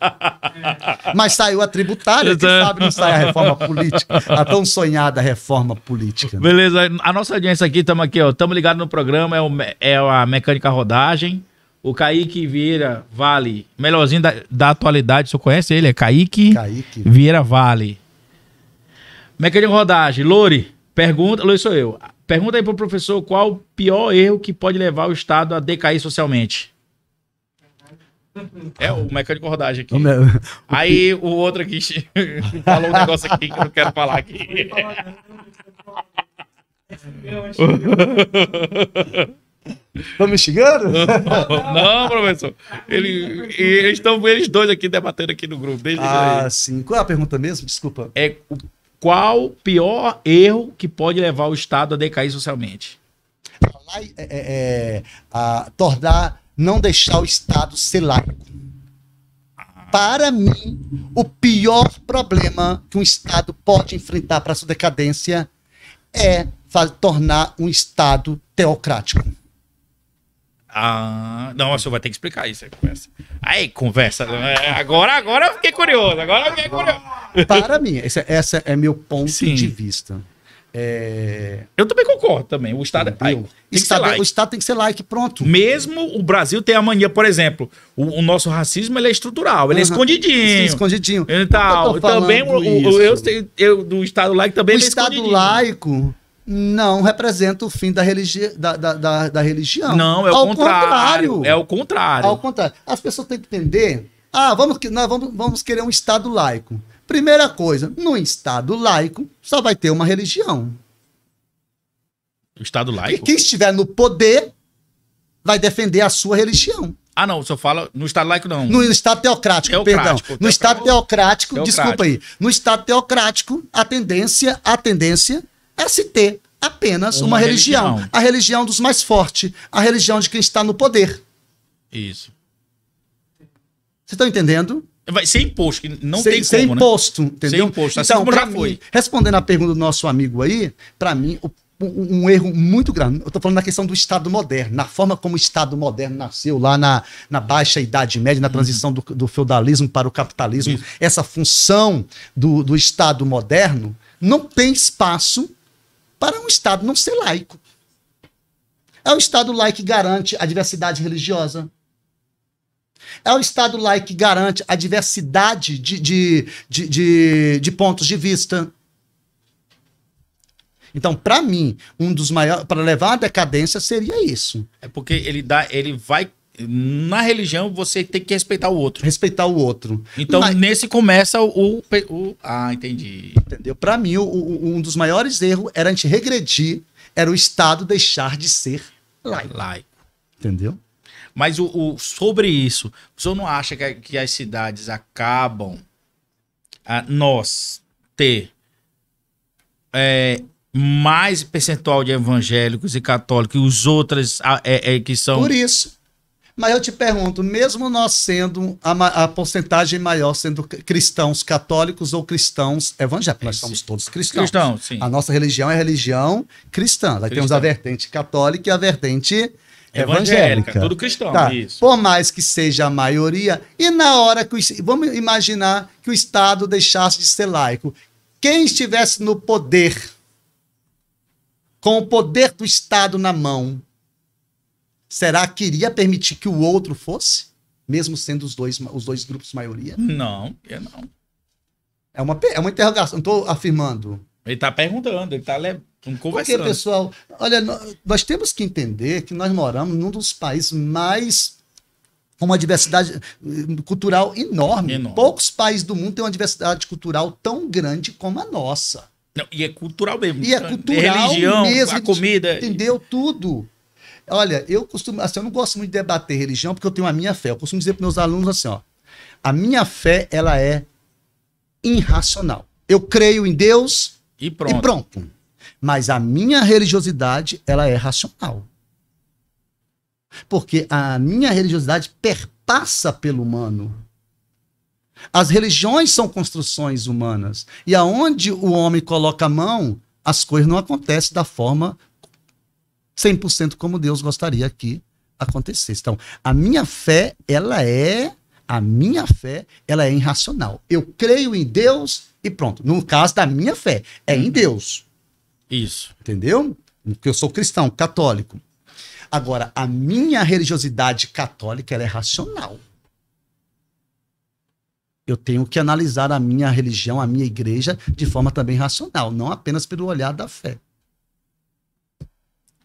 Mas saiu a tributária, quem sabe não sai a reforma política, a tão sonhada reforma política. Né? Beleza, a nossa audiência aqui, estamos aqui, estamos ligados no programa, é, o, é a Mecânica Rodagem, o Kaique Vieira Vale, melhorzinho da, da atualidade, você conhece ele? É Kaique, Kaique. Vieira Vale. Mecânica Rodagem, Lori, pergunta, Lori sou eu, pergunta aí pro professor qual o pior erro que pode levar o Estado a decair socialmente. É, o mecânico rodagem aqui. O meu... Aí o outro aqui falou um negócio aqui que eu não quero falar aqui. Né? Estão me xingando? Não, não, professor. Ele, eles estão eles dois aqui debatendo aqui no grupo. Desde ah, aí. sim. Qual é a pergunta mesmo? Desculpa. É qual o pior erro que pode levar o Estado a decair socialmente? É, é, é, a tornar não deixar o Estado ser laico. Para mim, o pior problema que um Estado pode enfrentar para sua decadência é tornar um Estado teocrático. Ah, não, o senhor vai ter que explicar isso aí, conversa. Aí, conversa. Né? Agora, agora eu fiquei curioso. Agora eu fiquei curioso. Para mim, essa, é, essa é meu ponto Sim. de vista. É... Eu também concordo também. O Estado, é ai, tem estado que ser é- like. O Estado tem que ser like, pronto. Mesmo o Brasil tem a mania, por exemplo, o, o nosso racismo ele é estrutural, ele uhum. é escondidinho. escondidinho. E tal. Também o, o eu, eu, eu, do Estado laico também o é Estado laico não representa o fim da, religi da, da, da, da religião. Não, é o contrário, contrário. É o contrário. Ao contrário. As pessoas têm que entender. Ah, vamos, nós vamos, vamos querer um Estado laico. Primeira coisa, no Estado laico só vai ter uma religião. O Estado laico? E quem estiver no poder vai defender a sua religião. Ah, não, o senhor fala no Estado laico, não. No Estado teocrático, teocrático perdão. Teocrático. No Estado teocrático, teocrático, desculpa aí. No Estado teocrático, a tendência, a tendência é se ter apenas uma, uma religião. religião. A religião dos mais fortes, a religião de quem está no poder. Isso. Vocês estão entendendo? Vai ser imposto, que não ser, tem ser sem né? imposto, né? entendeu? Sem imposto, assim então, como já mim, foi. Respondendo à pergunta do nosso amigo aí, para mim, o um erro muito grande. Eu estou falando na questão do Estado moderno, na forma como o Estado moderno nasceu lá na, na baixa Idade Média, na uhum. transição do, do feudalismo para o capitalismo. Isso. Essa função do, do Estado moderno não tem espaço para um Estado não ser laico. É o Estado laico que garante a diversidade religiosa, é o Estado laico que garante a diversidade de, de, de, de, de pontos de vista. Então, para mim, um dos maiores para levar à decadência seria isso. É porque ele dá, ele vai na religião você tem que respeitar o outro. Respeitar o outro. Então Mas... nesse começa o, o, ah, entendi. Entendeu? Para mim, o, o, um dos maiores erros era a gente regredir, era o Estado deixar de ser laico. laico. Entendeu? Mas o, o sobre isso, o senhor não acha que, que as cidades acabam a ah, nós ter é, mais percentual de evangélicos e católicos e os outros ah, é, é, que são. Por isso. Mas eu te pergunto, mesmo nós sendo a, a porcentagem maior sendo cristãos católicos ou cristãos evangélicos, nós somos todos cristãos. Cristão, sim. A nossa religião é religião cristã. Nós temos a vertente católica e a vertente evangélica, evangélica. todo cristão, tá. isso. Por mais que seja a maioria, e na hora que vamos imaginar que o Estado deixasse de ser laico, quem estivesse no poder, com o poder do Estado na mão, será que iria permitir que o outro fosse, mesmo sendo os dois os dois grupos maioria? Não, eu não. É uma, é uma interrogação, não estou afirmando. Ele está perguntando, ele está conversando. Porque, pessoal, olha, nós temos que entender que nós moramos num dos países mais com uma diversidade hum, cultural enorme. enorme. Poucos países do mundo têm uma diversidade cultural tão grande como a nossa. Não, e é cultural mesmo. E é então, cultural a religião, mesmo. A comida. Entendeu tudo. Olha, eu costumo, assim, eu não gosto muito de debater religião porque eu tenho a minha fé. Eu costumo dizer para meus alunos assim, ó, a minha fé ela é irracional. Eu creio em Deus, e pronto. E pronto. Mas a minha religiosidade, ela é racional. Porque a minha religiosidade perpassa pelo humano. As religiões são construções humanas. E aonde o homem coloca a mão, as coisas não acontecem da forma 100% como Deus gostaria que acontecesse. Então, a minha fé, ela é a minha fé, ela é irracional. Eu creio em Deus e pronto. No caso da minha fé, é em uhum. Deus. Isso. Entendeu? Porque eu sou cristão, católico. Agora, a minha religiosidade católica, ela é racional. Eu tenho que analisar a minha religião, a minha igreja, de forma também racional, não apenas pelo olhar da fé.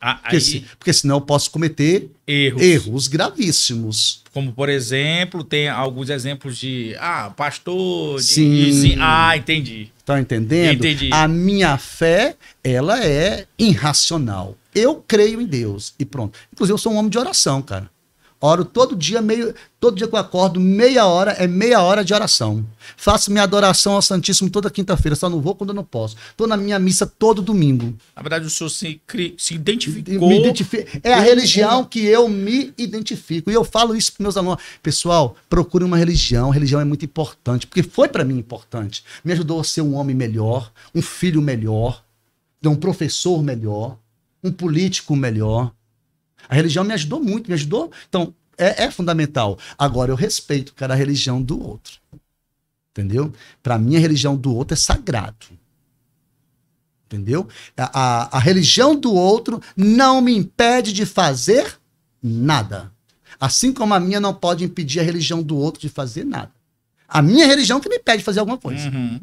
Ah, porque, aí... se, porque senão eu posso cometer erros. erros gravíssimos. Como, por exemplo, tem alguns exemplos de. Ah, pastor. De, sim. De, sim. Ah, entendi. Tá entendendo? Entendi. A minha fé, ela é irracional. Eu creio em Deus e pronto. Inclusive, eu sou um homem de oração, cara. Oro todo dia, meio, todo dia que eu acordo, meia hora, é meia hora de oração. Faço minha adoração ao Santíssimo toda quinta-feira, só não vou quando eu não posso. Estou na minha missa todo domingo. Na verdade, o senhor se, cri... se identificou. Me É a religião que eu me identifico. E eu falo isso para meus alunos. Pessoal, procure uma religião. A religião é muito importante, porque foi para mim importante. Me ajudou a ser um homem melhor, um filho melhor, um professor melhor, um político melhor a religião me ajudou muito, me ajudou. Então, é, é fundamental. Agora, eu respeito, cara, a religião do outro. Entendeu? Para mim, a religião do outro é sagrado. Entendeu? A, a, a religião do outro não me impede de fazer nada. Assim como a minha não pode impedir a religião do outro de fazer nada. A minha é religião que me impede de fazer alguma coisa. Uhum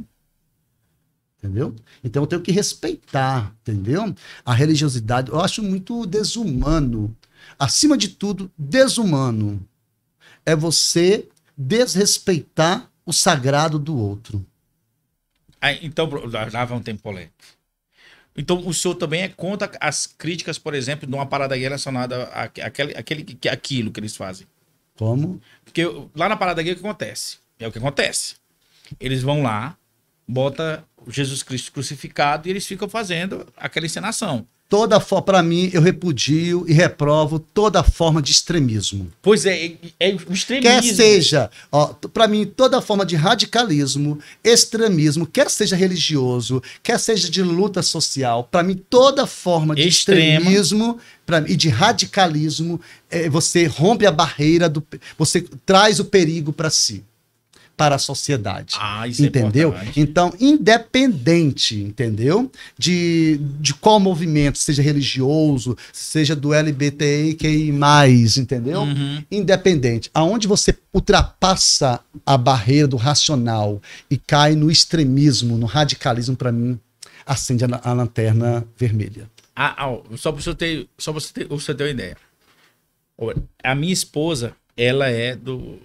entendeu? Então eu tenho que respeitar, entendeu? A religiosidade, eu acho muito desumano. Acima de tudo, desumano é você desrespeitar o sagrado do outro. Ah, então, lá vai um tempo polêmico. Então, o senhor também é contra as críticas, por exemplo, de uma parada gay relacionada àquele, àquele, àquilo que eles fazem? Como? Porque lá na parada gay, é o que acontece? É o que acontece. Eles vão lá, bota Jesus Cristo crucificado e eles ficam fazendo aquela encenação. Toda forma, para mim, eu repudio e reprovo toda forma de extremismo. Pois é, é, é o extremismo. Quer seja, para mim, toda forma de radicalismo, extremismo, quer seja religioso, quer seja de luta social, para mim, toda forma de Extrema. extremismo pra, e de radicalismo, é, você rompe a barreira, do, você traz o perigo para si para a sociedade. Ah, isso é entendeu? É então, independente, entendeu? De, de qual movimento, seja religioso, seja do mais, entendeu? Uhum. Independente. Aonde você ultrapassa a barreira do racional e cai no extremismo, no radicalismo, para mim, acende a, a, lanterna vermelha. Ah, ah só para você ter, só você ter, você ter uma ideia. A minha esposa, ela é do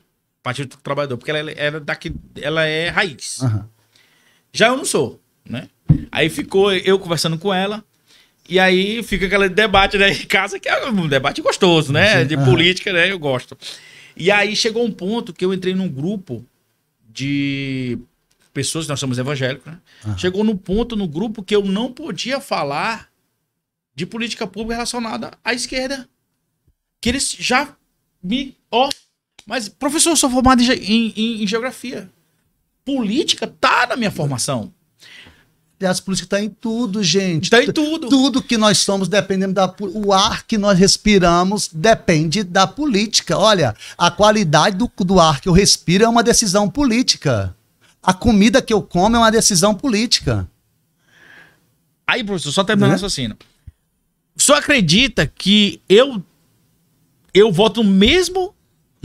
Partido Trabalhador, porque ela, era é daqui, ela é raiz. Uhum. Já eu não sou, né? Aí ficou eu conversando com ela, e aí fica aquele debate né, em casa, que é um debate gostoso, né? Sim. De uhum. política, né? Eu gosto. E aí chegou um ponto que eu entrei num grupo de pessoas, nós somos evangélicos, né? Uhum. Chegou num ponto no grupo que eu não podia falar de política pública relacionada à esquerda. Que eles já me. oh, mas, professor, eu sou formado em, em, em geografia. Política tá na minha formação. Aliás, política está em tudo, gente. Está em tudo. Tudo que nós somos dependemos da. O ar que nós respiramos depende da política. Olha, a qualidade do, do ar que eu respiro é uma decisão política. A comida que eu como é uma decisão política. Aí, professor, só terminando né? o raciocínio. Só acredita que eu eu voto no mesmo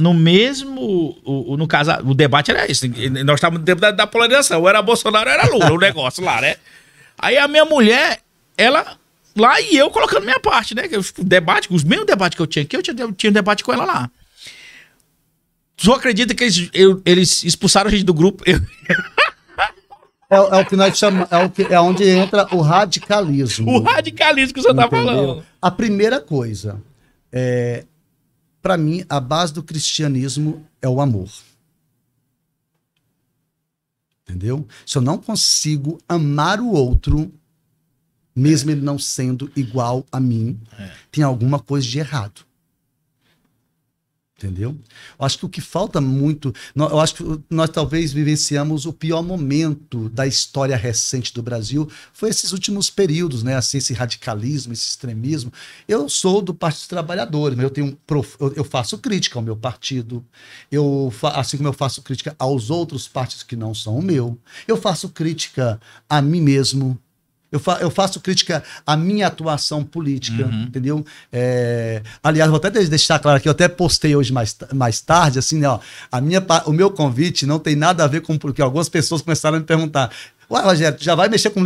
no mesmo. O, o, no caso, o debate era esse. Nós estávamos no tempo da, da polarização. Era Bolsonaro, era Lula, o negócio lá, né? Aí a minha mulher, ela lá e eu colocando minha parte, né? O debate, os mesmos debates que eu tinha aqui, eu tinha, tinha um debate com ela lá. Só acredita que eles, eu, eles expulsaram a gente do grupo. Eu... É, é, o que nós chamamos, é, o que, é onde entra o radicalismo. O radicalismo que você está falando. A primeira coisa, é, para mim, a base do cristianismo é o amor. Entendeu? Se eu não consigo amar o outro, mesmo é. ele não sendo igual a mim, é. tem alguma coisa de errado. Entendeu? Eu acho que o que falta muito. Eu acho que nós talvez vivenciamos o pior momento da história recente do Brasil. Foi esses últimos períodos, né? Assim, esse radicalismo, esse extremismo. Eu sou do Partido dos Trabalhadores, mas eu, tenho eu faço crítica ao meu partido. Eu, assim como eu faço crítica aos outros partidos que não são o meu, eu faço crítica a mim mesmo eu, fa eu faço crítica à minha atuação política, uhum. entendeu? É, aliás, vou até deixar claro aqui, eu até postei hoje mais, mais tarde, assim, né, ó, a minha, o meu convite não tem nada a ver com porque algumas pessoas começaram a me perguntar. Ué, Rogério, tu já vai mexer com.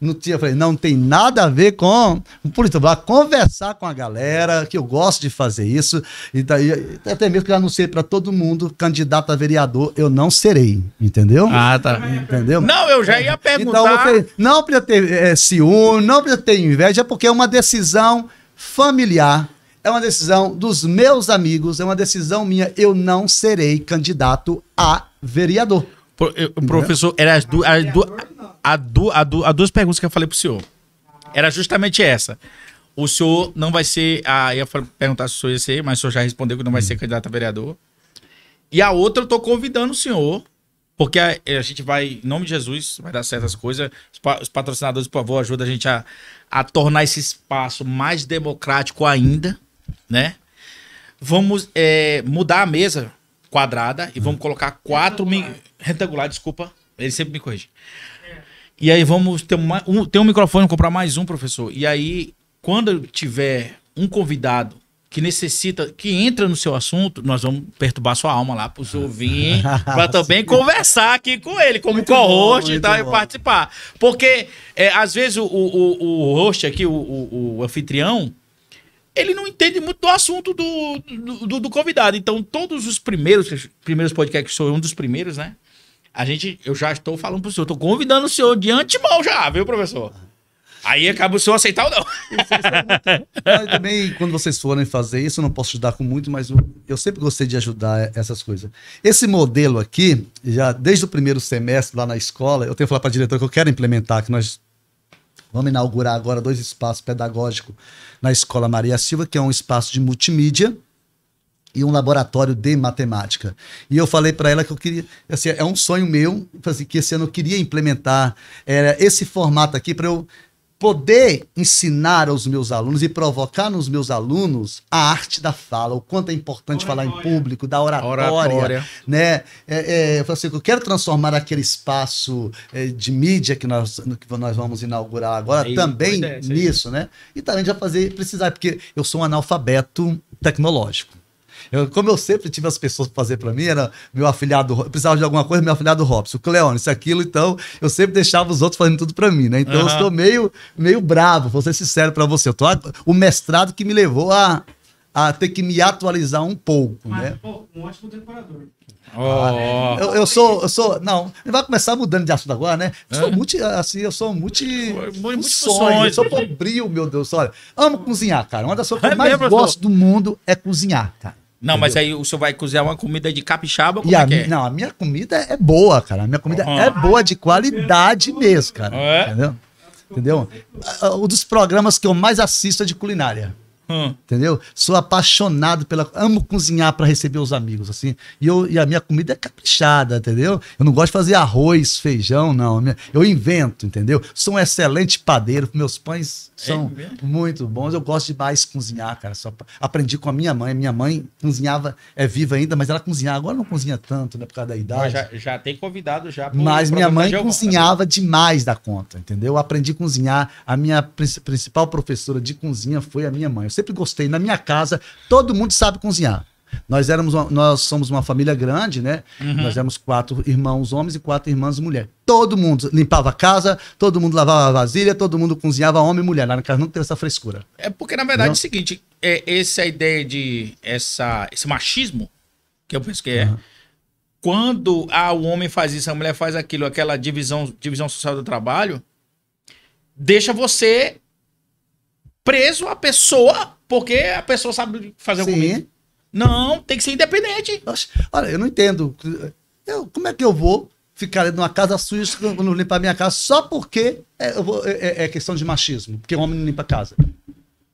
Não tinha. eu falei, não tem nada a ver com. Por isso, vai conversar com a galera, que eu gosto de fazer isso. E daí, até mesmo que eu anunciei para todo mundo, candidato a vereador, eu não serei. Entendeu? Ah, tá. Entendeu? Não, eu já ia então, perguntar. Então, falei, não precisa ter é, ciúme, não precisa ter inveja, porque é uma decisão familiar é uma decisão dos meus amigos, é uma decisão minha. Eu não serei candidato a vereador. Pro, professor, era as, du, a, du, a, du, a duas perguntas que eu falei pro senhor. Era justamente essa. O senhor não vai ser. Ah, ia perguntar se o senhor ia ser, mas o senhor já respondeu que não vai ser uhum. candidato a vereador. E a outra, eu tô convidando o senhor, porque a, a gente vai, em nome de Jesus, vai dar certas coisas. Os, pa, os patrocinadores, por favor, ajudem a gente a, a tornar esse espaço mais democrático ainda, né? Vamos é, mudar a mesa quadrada e vamos colocar quatro retangular, mi... retangular desculpa, ele sempre me corrige. É. E aí vamos ter, uma, um, ter um microfone, comprar mais um, professor. E aí, quando tiver um convidado que necessita, que entra no seu assunto, nós vamos perturbar sua alma lá para os para também conversar aqui com ele, como co-host e tal, bom. e participar. Porque, é, às vezes, o, o, o host aqui, o, o, o anfitrião, ele não entende muito do assunto do, do, do, do convidado. Então, todos os primeiros, primeiros podcasts, que sou um dos primeiros, né? A gente, eu já estou falando pro senhor, estou convidando o senhor de antemão já, viu, professor? Aí acaba o senhor aceitar ou não. também, quando vocês forem fazer isso, eu não posso ajudar com muito, mas eu sempre gostei de ajudar essas coisas. Esse modelo aqui, já desde o primeiro semestre lá na escola, eu tenho que falar para a diretora que eu quero implementar, que nós Vamos inaugurar agora dois espaços pedagógicos na Escola Maria Silva, que é um espaço de multimídia e um laboratório de matemática. E eu falei para ela que eu queria, assim, é um sonho meu, assim, que esse ano eu queria implementar eh, esse formato aqui para eu poder ensinar aos meus alunos e provocar nos meus alunos a arte da fala, o quanto é importante oratória. falar em público, da oratória, oratória. né? É, é, eu, assim, eu quero transformar aquele espaço é, de mídia que nós, que nós vamos inaugurar agora aí, também é, nisso, né? E também já fazer precisar, porque eu sou um analfabeto tecnológico. Eu, como eu sempre tive as pessoas para fazer para mim, era meu afilhado, eu precisava de alguma coisa, meu afilhado Robson, Cleone, isso, aquilo, então eu sempre deixava os outros fazendo tudo para mim, né? Então uhum. eu estou meio, meio bravo, vou ser sincero para você. Eu tô, o mestrado que me levou a, a ter que me atualizar um pouco, ah, né? um ótimo decorador. Oh. Eu, eu, sou, eu sou, não, vai começar mudando de assunto agora, né? Eu sou é. multi, assim, eu sou multi, muito sonho, eu sou pombrio, meu Deus, olha, amo cozinhar, cara, uma das coisas que eu é mais mesmo, gosto do mundo é cozinhar, cara. Não, entendeu? mas aí o senhor vai cozinhar uma comida de capixaba? Como e é a, é? Não, a minha comida é boa, cara. A minha comida uhum. é boa, de qualidade mesmo, cara. É? Entendeu? Entendeu? Um dos programas que eu mais assisto é de culinária. Hum. Entendeu? Sou apaixonado pela. Amo cozinhar para receber os amigos, assim. E, eu, e a minha comida é caprichada, entendeu? Eu não gosto de fazer arroz, feijão, não. Eu invento, entendeu? Sou um excelente padeiro. Meus pães é são é muito bons. Eu gosto demais de cozinhar, cara. Só aprendi com a minha mãe. Minha mãe cozinhava, é viva ainda, mas ela cozinhava. Agora não cozinha tanto, né? Por causa da idade. Já, já, tem convidado já. mas minha mãe né? cozinhava demais da conta, entendeu? Eu aprendi a cozinhar. A minha principal professora de cozinha foi a minha mãe. Eu sempre gostei. Na minha casa, todo mundo sabe cozinhar. Nós éramos uma, nós somos uma família grande, né? Uhum. Nós éramos quatro irmãos homens e quatro irmãs mulheres. Todo mundo limpava a casa, todo mundo lavava a vasilha, todo mundo cozinhava homem e mulher. Lá na casa não tem essa frescura. É porque, na verdade, não? é o seguinte: é, essa ideia de essa, esse machismo, que eu penso que é. Uhum. Quando ah, o homem faz isso, a mulher faz aquilo, aquela divisão, divisão social do trabalho, deixa você preso a pessoa porque a pessoa sabe fazer Sim. comida. Não, tem que ser independente. Olha, eu não entendo. Eu, como é que eu vou ficar numa casa suja quando limpar minha casa só porque é, vou, é, é, é, questão de machismo? Porque o homem não limpa a casa.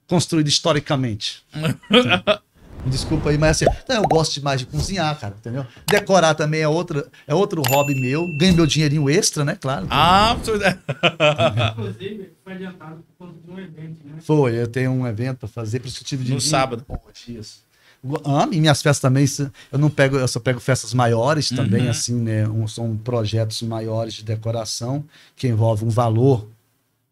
Construído historicamente. Me desculpa aí, mas assim, eu gosto demais de cozinhar, cara, entendeu? Decorar também é, outra, é outro hobby meu. Ganho meu dinheirinho extra, né? Claro. Ah, Inclusive, foi adiantado por conta de um evento, né? Foi, eu tenho um evento pra fazer para esse tipo de. No sábado. Bom, dias. Amo, e minhas festas também, eu não pego, eu só pego festas maiores também, uhum. assim, né? Um, são projetos maiores de decoração que envolvem um valor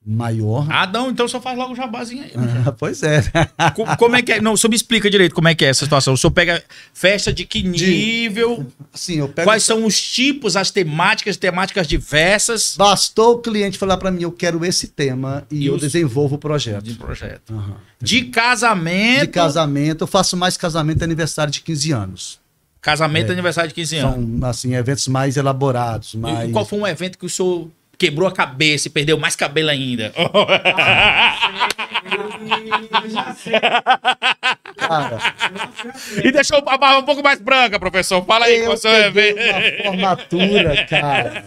maior. ah não então só faz logo o jabazinho aí. Ah, pois é. Co como é que é? Não, só me explica direito como é que é essa situação. O senhor pega festa de que nível? De... Sim, eu pego... Quais são os tipos, as temáticas, temáticas diversas? Bastou o cliente falar para mim, eu quero esse tema e, e eu os... desenvolvo o projeto. De projeto. Uhum. De casamento? De casamento. Eu faço mais casamento e aniversário de 15 anos. Casamento é. e aniversário de 15 anos. São, assim, eventos mais elaborados. Mais... E qual foi um evento que o senhor quebrou a cabeça e perdeu mais cabelo ainda. Cara, e deixou a barba um pouco mais branca, professor. Fala aí, você vai ver. formatura, cara.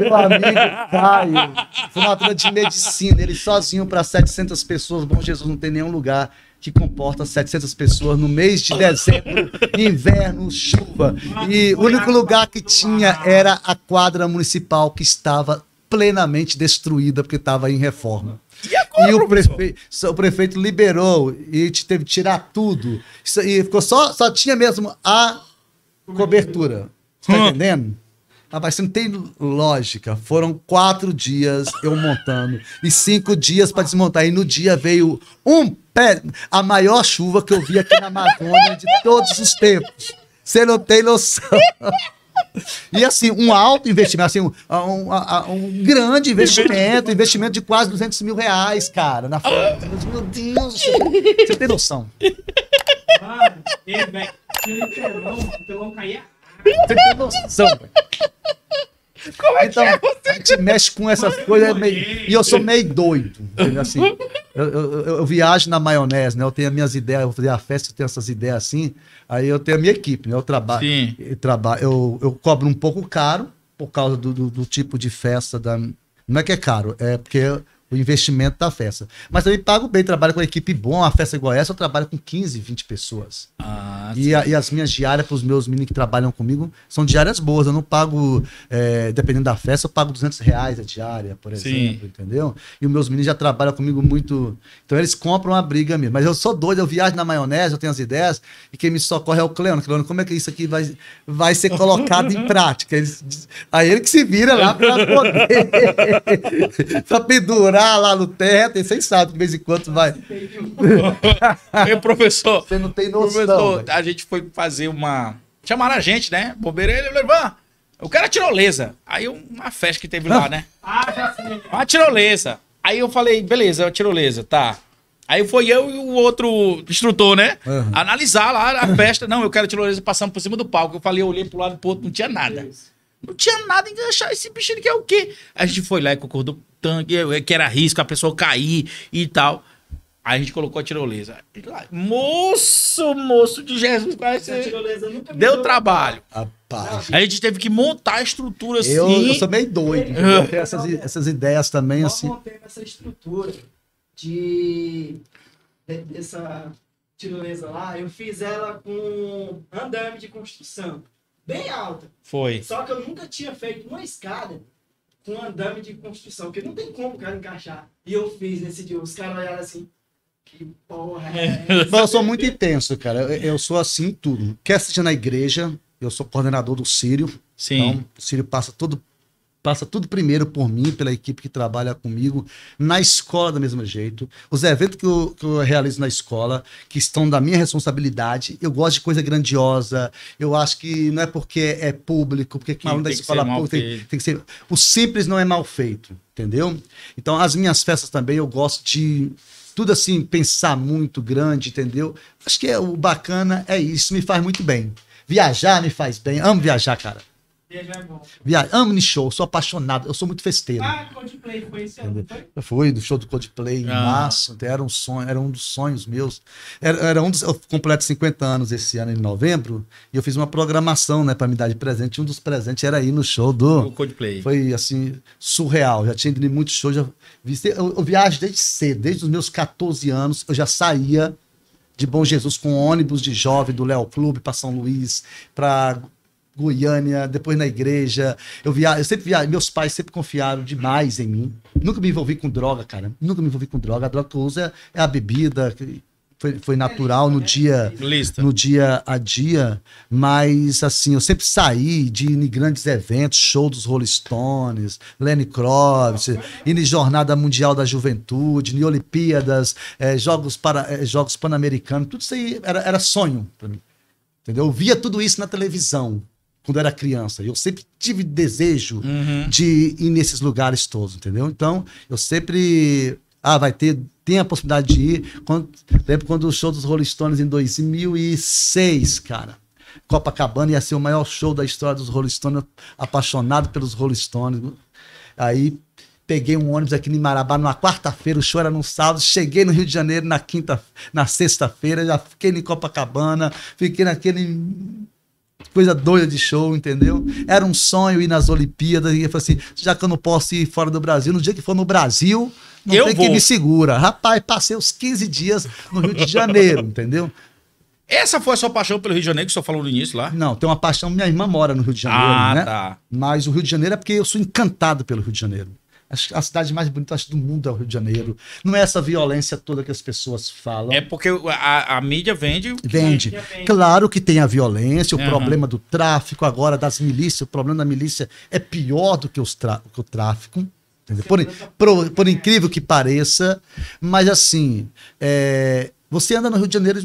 Meu amigo Caio, formatura de medicina, ele sozinho para 700 pessoas, bom Jesus, não tem nenhum lugar que comporta 700 pessoas no mês de dezembro, inverno, chuva. E o único lugar que tinha era a quadra municipal que estava plenamente destruída porque estava em reforma. E, agora, e o, prefe... o, prefeito liberou e teve que tirar tudo. e ficou só, só tinha mesmo a cobertura. Você tá hum. entendendo? Ah, mas não tem lógica. Foram quatro dias eu montando e cinco dias para desmontar. E no dia veio um pé, a maior chuva que eu vi aqui na Amazônia de todos os tempos. Você não tem noção. E assim, um alto investimento, assim, um, um, um, grande investimento, investimento de quase 200 mil reais, cara, na foto. Meu Deus, você tem noção. Mano, ele, velho, ele o pelão caía você tem noção, Como é então, que é você? A gente mexe com essas coisas é meio... e eu sou meio doido. Assim, eu, eu, eu, viajo na maionese, né? Eu tenho as minhas ideias, eu vou fazer a festa, eu tenho essas ideias assim. Aí eu tenho a minha equipe, né? Eu trabalho. Sim. Eu, trabalho, eu, eu cobro um pouco caro por causa do, do, do tipo de festa da, não é que é caro, é porque o investimento da festa. Mas também pago bem, trabalho com uma equipe boa, uma festa igual essa, eu trabalho com 15, 20 pessoas. Ah, e, a, e, as minhas diárias para os meus meninos que trabalham comigo são diárias boas. Eu não pago, é, dependendo da festa, eu pago 200 reais a diária, por exemplo, Sim. entendeu? E os meus meninos já trabalham comigo muito. Então eles compram a briga mesmo. Mas eu sou doido, eu viajo na maionese, eu tenho as ideias, e quem me socorre é o Cleano. Cleano, como é que isso aqui vai, vai ser colocado em prática? Eles, aí ele que se vira lá para poder. para pendurar lá no teto tem, vocês sabem, de vez em quando vai. Meu professor. Você não tem noção. Professor, a gente foi fazer uma. Chamaram a gente, né? bobeira ele, Levan. O cara tirolesa. Aí uma festa que teve lá, ah. né? Ah, já sei. Uma tirolesa. Aí eu falei, beleza, tirolesa, tá. Aí foi eu e o outro instrutor, né? Uhum. Analisar lá a festa. Não, eu quero tirolesa passando por cima do palco. Eu falei, eu olhei pro lado e pro outro, não tinha nada. Não tinha nada enganchar esse bichinho que é o quê? A gente foi lá e concordou tanque, é, é que era risco, a pessoa cair e tal. Aí a gente colocou a tirolesa. Moço, moço de Jesus, parece. Deu trabalho. Rapaz. A gente teve que montar a estrutura assim. Eu, eu assim. sou meio doido. Eu tenho essas, essas ideias também, assim. Eu montei essa estrutura de. dessa tirolesa lá. Eu fiz ela com andame de construção. Bem alta. Foi. Só que eu nunca tinha feito uma escada com andame de construção, porque não tem como o cara encaixar. E eu fiz nesse dia, os caras olharam assim. Que porra é essa? Eu sou muito intenso, cara. Eu, eu sou assim tudo. Quer seja na igreja, eu sou coordenador do Sírio. Sim. Então, o Sírio passa todo passa tudo primeiro por mim, pela equipe que trabalha comigo, na escola do mesmo jeito. Os eventos que eu, que eu realizo na escola, que estão da minha responsabilidade, eu gosto de coisa grandiosa. Eu acho que não é porque é público, porque quem da escola pública tem, tem, que ser. O simples não é mal feito, entendeu? Então, as minhas festas também eu gosto de. Tudo assim, pensar muito grande, entendeu? Acho que é, o bacana é isso, me faz muito bem. Viajar me faz bem, amo viajar, cara. Viajar é bom. Viajar. Amo show, sou apaixonado, eu sou muito festeiro. Ah, Codeplay foi esse ano, foi? Foi, do show do Codeplay em ah, março, era um sonho, era um dos sonhos meus. Era, era um dos, eu completo 50 anos esse ano em novembro, e eu fiz uma programação, né, para me dar de presente. Um dos presentes era ir no show do o Codeplay. Foi assim surreal, já tinha ido em muitos shows, já vi, eu, eu viajo desde cedo, desde os meus 14 anos, eu já saía de Bom Jesus com ônibus de jovem do Léo Clube para São Luís, para Goiânia, depois na igreja. Eu via, eu sempre via, meus pais sempre confiaram demais em mim. Nunca me envolvi com droga, cara. Nunca me envolvi com droga. A droga que eu uso é, é a bebida. Foi, foi natural no dia Lista. no dia a dia, mas assim, eu sempre saí de em grandes eventos, show dos Rolling Stones, Lenny Kravitz, indo em Jornada Mundial da Juventude, em Olimpíadas, é, Jogos, para, é, jogos Pan-Americanos, tudo isso aí era, era sonho para mim. Entendeu? Eu via tudo isso na televisão quando eu era criança. Eu sempre tive desejo uhum. de ir nesses lugares todos, entendeu? Então, eu sempre. Ah, vai ter. Tem a possibilidade de ir. Quando, lembro quando o show dos Rolling Stones em 2006, cara. Copacabana ia ser o maior show da história dos Rolling Stones, apaixonado pelos Rolling Stones. Aí peguei um ônibus aqui em Marabá numa quarta-feira, o show era num sábado, cheguei no Rio de Janeiro na quinta, na sexta-feira, já fiquei em Copacabana, fiquei naquele coisa doida de show, entendeu? Era um sonho ir nas Olimpíadas e eu falei assim, já que eu não posso ir fora do Brasil, no dia que for no Brasil, não eu tem que quem me segura. Rapaz, passei os 15 dias no Rio de Janeiro, entendeu? Essa foi a sua paixão pelo Rio de Janeiro que o senhor falou no início lá? Não, tem uma paixão, minha irmã mora no Rio de Janeiro, ah, né? Tá. Mas o Rio de Janeiro é porque eu sou encantado pelo Rio de Janeiro. A cidade mais bonita acho, do mundo é o Rio de Janeiro. Não é essa violência toda que as pessoas falam. É porque a, a mídia vende. Vende. Mídia vende. Claro que tem a violência, o uhum. problema do tráfico agora, das milícias. O problema da milícia é pior do que, os que o tráfico. Por, por, por, incrível que pareça. Mas assim, é, você anda no Rio de Janeiro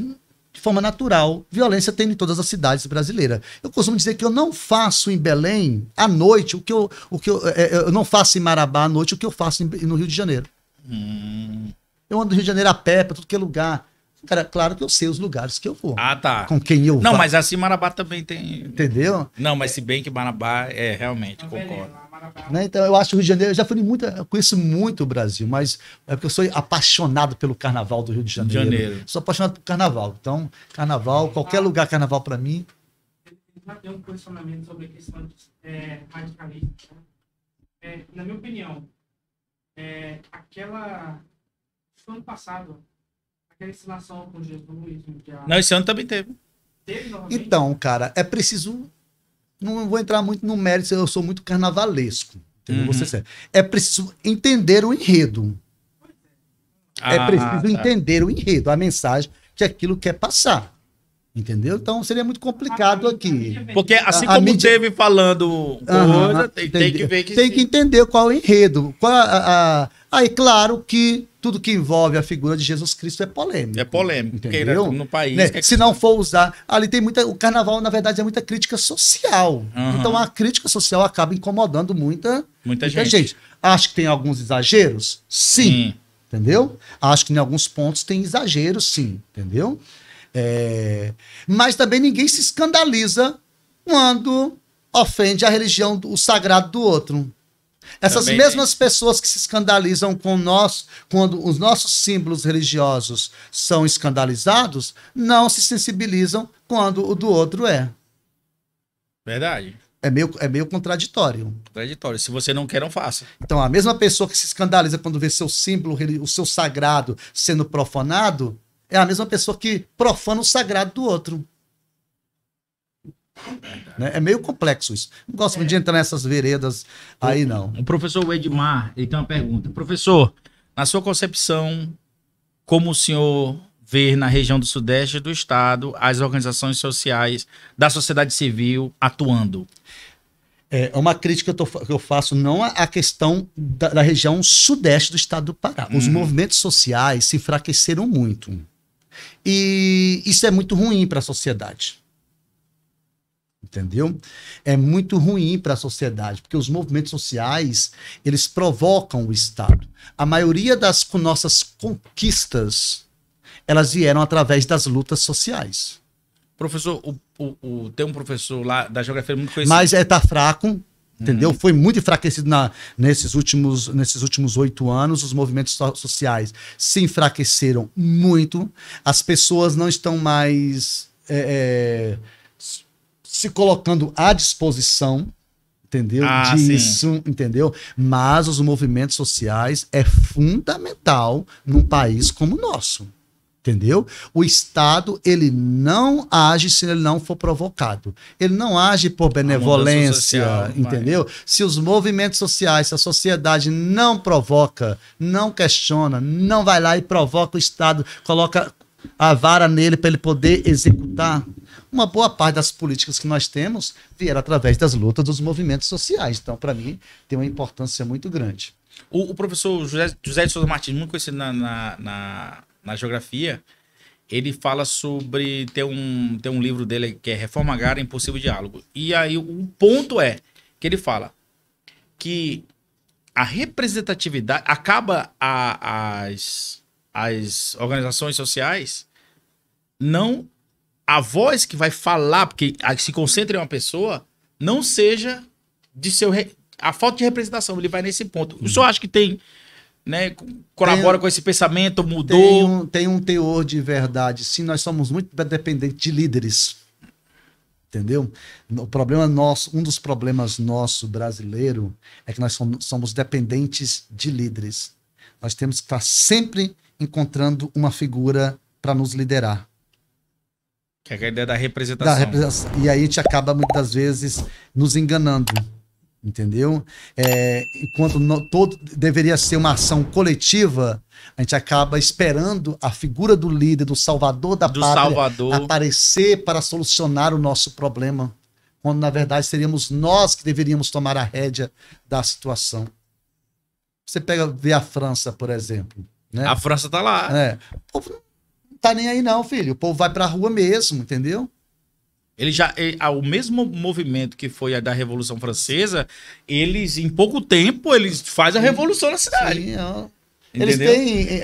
de forma natural. Violência tem em todas as cidades brasileiras. Eu costumo dizer que eu não faço em Belém à noite o que eu, o que eu, é, é, eu não faço em Marabá à noite o que eu faço no Rio de Janeiro. Hum. Eu ando no Rio de Janeiro a pé, para tudo que é lugar. Cara, claro que eu sei os lugares que eu vou. Ah, tá. Com quem eu Não, vá. mas assim Marabá também tem. Entendeu? Não, mas se bem que Marabá é realmente, concordo. Né? Então eu acho o Rio de Janeiro, eu já fui muito, eu conheço muito o Brasil, mas é porque eu sou apaixonado pelo carnaval do Rio de Janeiro. Janeiro. Sou apaixonado pelo carnaval. Então, carnaval, qualquer lugar carnaval para mim. Ele já tem um posicionamento sobre a questão de, é, radicalista. Né? É, na minha opinião, é, aquela. Foi ano passado, aquela ensinação com Jesus. Já... Não, esse ano também teve. Então, cara, é preciso não vou entrar muito no mérito, eu sou muito carnavalesco. Entendeu? Uhum. Você é preciso entender o enredo. É ah, é preciso tá. entender o enredo, a mensagem que é aquilo quer passar. Entendeu? Então seria muito complicado ah, tá. aqui. Porque assim como mídia... teve falando coisa, uhum, tem, tem, que ver que. Tem que entender qual é o enredo. Qual é a, a... Aí, claro que tudo que envolve a figura de Jesus Cristo é polêmico. É polêmico, é entendeu? no país. Né? Que... É se não for usar. Ali tem muita. O carnaval, na verdade, é muita crítica social. Uhum. Então a crítica social acaba incomodando muita, muita, muita gente. gente. Acho que tem alguns exageros? Sim. Entendeu? Acho que em alguns pontos tem exageros, sim. Entendeu? É... Mas também ninguém se escandaliza quando ofende a religião, o sagrado do outro. Essas Também mesmas tem. pessoas que se escandalizam com nós, quando os nossos símbolos religiosos são escandalizados, não se sensibilizam quando o do outro é. Verdade. É meio, é meio contraditório. Contraditório. Se você não quer, não faça. Então, a mesma pessoa que se escandaliza quando vê seu símbolo, o seu sagrado sendo profanado, é a mesma pessoa que profana o sagrado do outro. Né? É meio complexo isso. Não gosto é. de entrar nessas veredas aí, não. O professor Edmar, ele tem uma pergunta. Professor, na sua concepção, como o senhor vê na região do Sudeste do Estado as organizações sociais da sociedade civil atuando? É, é uma crítica que eu, que eu faço não à questão da, da, região sudeste do estado do Pará. Os hum. movimentos sociais se enfraqueceram muito. E isso é muito ruim para a sociedade entendeu? É muito ruim para a sociedade, porque os movimentos sociais, eles provocam o Estado. A maioria das nossas conquistas, elas vieram através das lutas sociais. Professor, o, o, o tem um professor lá da geografia muito conhecido. Mas é, tá fraco, entendeu? Uhum. Foi muito enfraquecido na, nesses últimos nesses últimos oito anos. Os movimentos so sociais se enfraqueceram muito. As pessoas não estão mais é, é se colocando à disposição, entendeu? Ah, Disso, sim. entendeu? Mas os movimentos sociais é fundamental num país como o nosso. Entendeu? O Estado, ele não age se ele não for provocado. Ele não age por benevolência, social, entendeu? Se os movimentos sociais, se a sociedade não provoca, não questiona, não vai lá e provoca o Estado, coloca a vara nele para ele poder executar, uma boa parte das políticas que nós temos vieram através das lutas dos movimentos sociais. Então, para mim, tem uma importância muito grande. O, o professor José, José, de Souza Martins, muito conhecido na, na, na, na, geografia, ele fala sobre. Tem um, tem um livro dele que é Reforma Agrária Impossível Diálogo. E aí o ponto é que ele fala que a representatividade acaba a, as, as organizações sociais não a voz que vai falar, porque se concentra em uma pessoa, não seja de seu. Re... A falta de representação, ele vai nesse ponto. O senhor acha que tem. Né, colabora tem, com esse pensamento, mudou? Tem um, tem um teor de verdade. Sim, nós somos muito dependentes de líderes. Entendeu? O problema nosso, um dos problemas nosso brasileiro é que nós somos dependentes de líderes. Nós temos que estar sempre encontrando uma figura para nos liderar. Que é a ideia da representação. da representação. E aí a gente acaba muitas vezes nos enganando. Entendeu? É, enquanto no, todo deveria ser uma ação coletiva, a gente acaba esperando a figura do líder, do salvador da do pátria, salvador. aparecer para solucionar o nosso problema, quando na verdade seríamos nós que deveríamos tomar a rédea da situação. Você pega ver a França, por exemplo. Né? A França está lá. É. O povo tá nem aí não, filho. O povo vai pra rua mesmo, entendeu? Ele já, ele, eh, ah, o mesmo movimento que foi a da Revolução Francesa, eles em pouco tempo eles fazem a revolução na cidade. Sim, Eles têm é, é,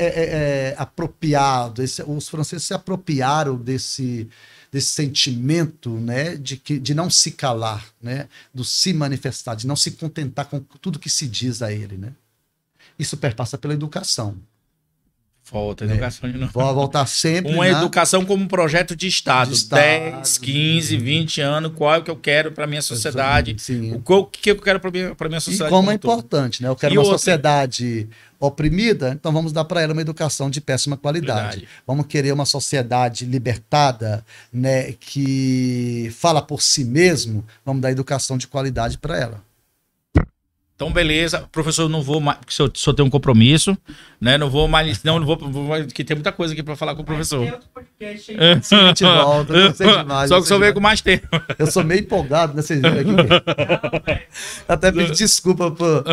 é, apropriado, esse, os franceses se apropriaram desse, desse sentimento, né, de que de não se calar, né, do se manifestar, de não se contentar com tudo que se diz a ele, né. Isso perpassa pela educação a é. educação é. de novo. voltar sempre. Uma na... educação como um projeto de estado. de estado. 10, 15, 20 anos, qual é o que eu quero para minha sociedade? Sim. O que, que eu quero para minha, minha sociedade? E como, como é importante, né? Eu quero e uma outra... sociedade oprimida, então vamos dar para ela uma educação de péssima qualidade. Verdade. Vamos querer uma sociedade libertada, né, que fala por si mesmo, vamos dar educação de qualidade para ela. Então, beleza, professor, não vou mais, porque eu senhor tem um compromisso, né? Não vou mais, não, não vou, vou que tem muita coisa aqui para falar com o professor. Sim, a gente volta, não sei demais, só que senhor veio com mais tempo. Eu sou meio empolgado nessa né, aqui. Até pedir desculpa por,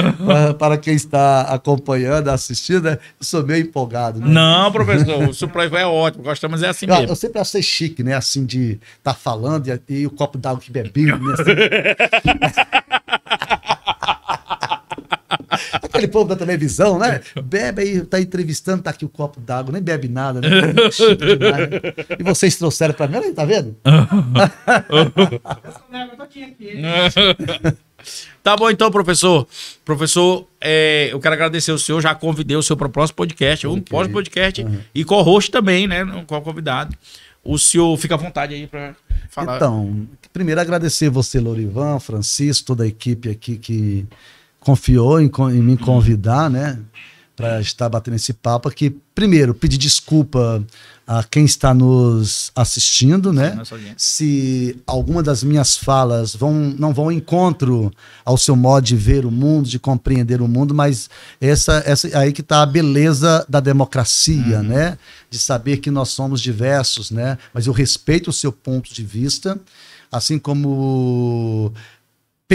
para quem está acompanhando, assistindo, né? Eu sou meio empolgado. Né? Não, professor, o Supraiva é ótimo, gostamos é assim eu, mesmo. Eu sempre achei chique, né? Assim, de estar tá falando e, e, o copo d'água que bebi, né? Assim. Aquele povo da televisão, né? Bebe aí, tá entrevistando, tá aqui o copo d'água, nem bebe nada, né? Tá né? E vocês trouxeram pra mim, tá vendo? Tá bom então, professor. Professor, é, eu quero agradecer o senhor, já convidei o senhor para o próximo podcast, okay. um pós-podcast uhum. e o host também, né, com o convidado. O senhor fica à vontade aí para falar. Então, primeiro agradecer você, Lorivan, Francisco, toda a equipe aqui que confiou em, em me uhum. convidar, né? Para estar batendo esse papo aqui. Primeiro, pedir desculpa a quem está nos assistindo, né? Se alguma das minhas falas vão, não vão encontro ao seu modo de ver o mundo, de compreender o mundo, mas essa, essa é aí que está a beleza da democracia, uhum. né? De saber que nós somos diversos, né? Mas eu respeito o seu ponto de vista, assim como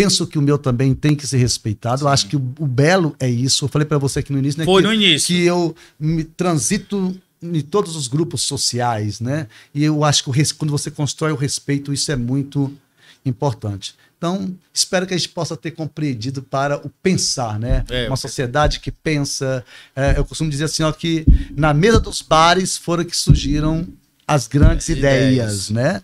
penso que o meu também tem que ser respeitado. Sim. Eu acho que o, o, belo é isso. Eu falei para você aqui no início, né? Foi que, no início. Que eu me transito em todos os grupos sociais, né? E eu acho que o, quando você constrói o respeito, isso é muito importante. Então, espero que a gente possa ter compreendido para o pensar, né? É, Uma sociedade que pensa. É, eu costumo dizer assim, ó, que na mesa dos bares foram que surgiram as grandes é, ideias, ideias, né?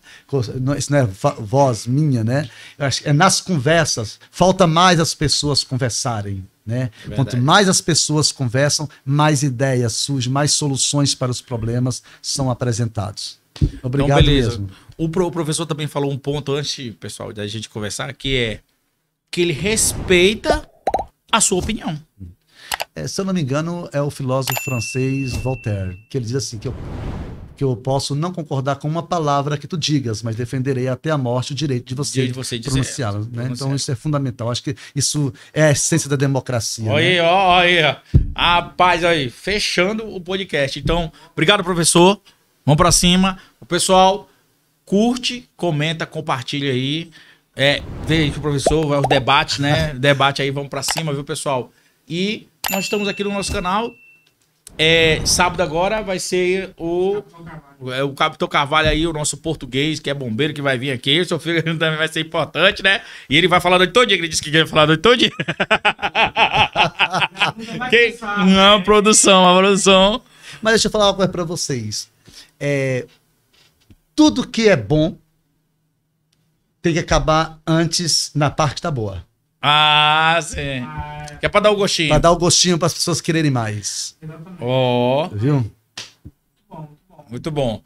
Isso não é voz minha, né? Eu acho que é nas conversas, falta mais as pessoas conversarem, né? Verdade. Quanto mais as pessoas conversam, mais ideias surgem, mais soluções para os problemas são apresentados. Então, Obrigado então, mesmo. O, pro, o professor também falou um ponto antes, pessoal, da gente conversar, que é que ele respeita a sua opinião. É, se eu não me engano, é o filósofo francês Voltaire, que ele diz assim, que eu que eu posso não concordar com uma palavra que tu digas, mas defenderei até a morte o direito de você, de você pronunciá-la. Né? Então isso é fundamental. Acho que isso é a essência da democracia. Olha né? aí, olha aí. Rapaz, aí, fechando o podcast. Então, obrigado, professor. Vamos para cima. O pessoal curte, comenta, compartilha aí. É, vê que o professor, vai é o debate, né? debate aí, vamos para cima, viu, pessoal? E nós estamos aqui no nosso canal é, sábado agora vai ser o Capitão é, o Capitão Carvalho aí, o nosso português, que é bombeiro, que vai vir aqui. O seu filho também vai ser importante, né? E ele vai falar noite todo dia, ele disse que ia falar noite todo dia. Quem... Não, produção, a produção. Mas deixa eu falar uma coisa pra vocês. É, tudo que é bom tem que acabar antes na parte da boa. Ah, sim. Que é pra dar o gostinho. Pra dar o gostinho pras pessoas quererem mais. Ó. Oh. Viu? Muito bom.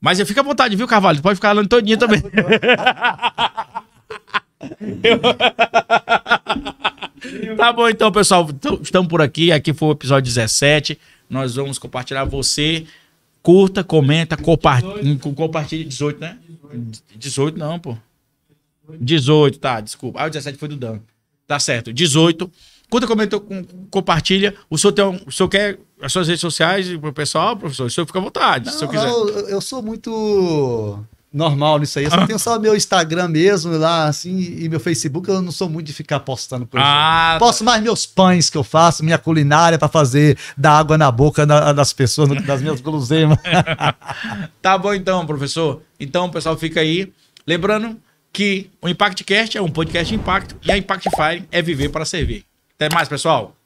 Mas fica à vontade, viu, Carvalho? pode ficar falando todinho também. Eu... tá bom, então, pessoal. Estamos por aqui. Aqui foi o episódio 17. Nós vamos compartilhar você. Curta, comenta, compartilha. Compartilha 18, né? 18 não, pô. 18, tá, desculpa. Ah, o 17 foi do Dan. Tá certo, 18. Conta, comenta, com, compartilha. O senhor, tem um, o senhor quer as suas redes sociais para o pessoal, ah, professor? O senhor fica à vontade, não, se o senhor quiser. Eu, eu sou muito normal nisso aí. Eu só tenho só meu Instagram mesmo lá, assim, e meu Facebook. Eu não sou muito de ficar postando por ah, Posso tá. mais meus pães que eu faço, minha culinária para fazer dar água na boca na, das pessoas, das minhas guloseimas. tá bom então, professor. Então, pessoal, fica aí. Lembrando, que o Impact Cast é um podcast de impacto e a Fire é viver para servir. Até mais, pessoal.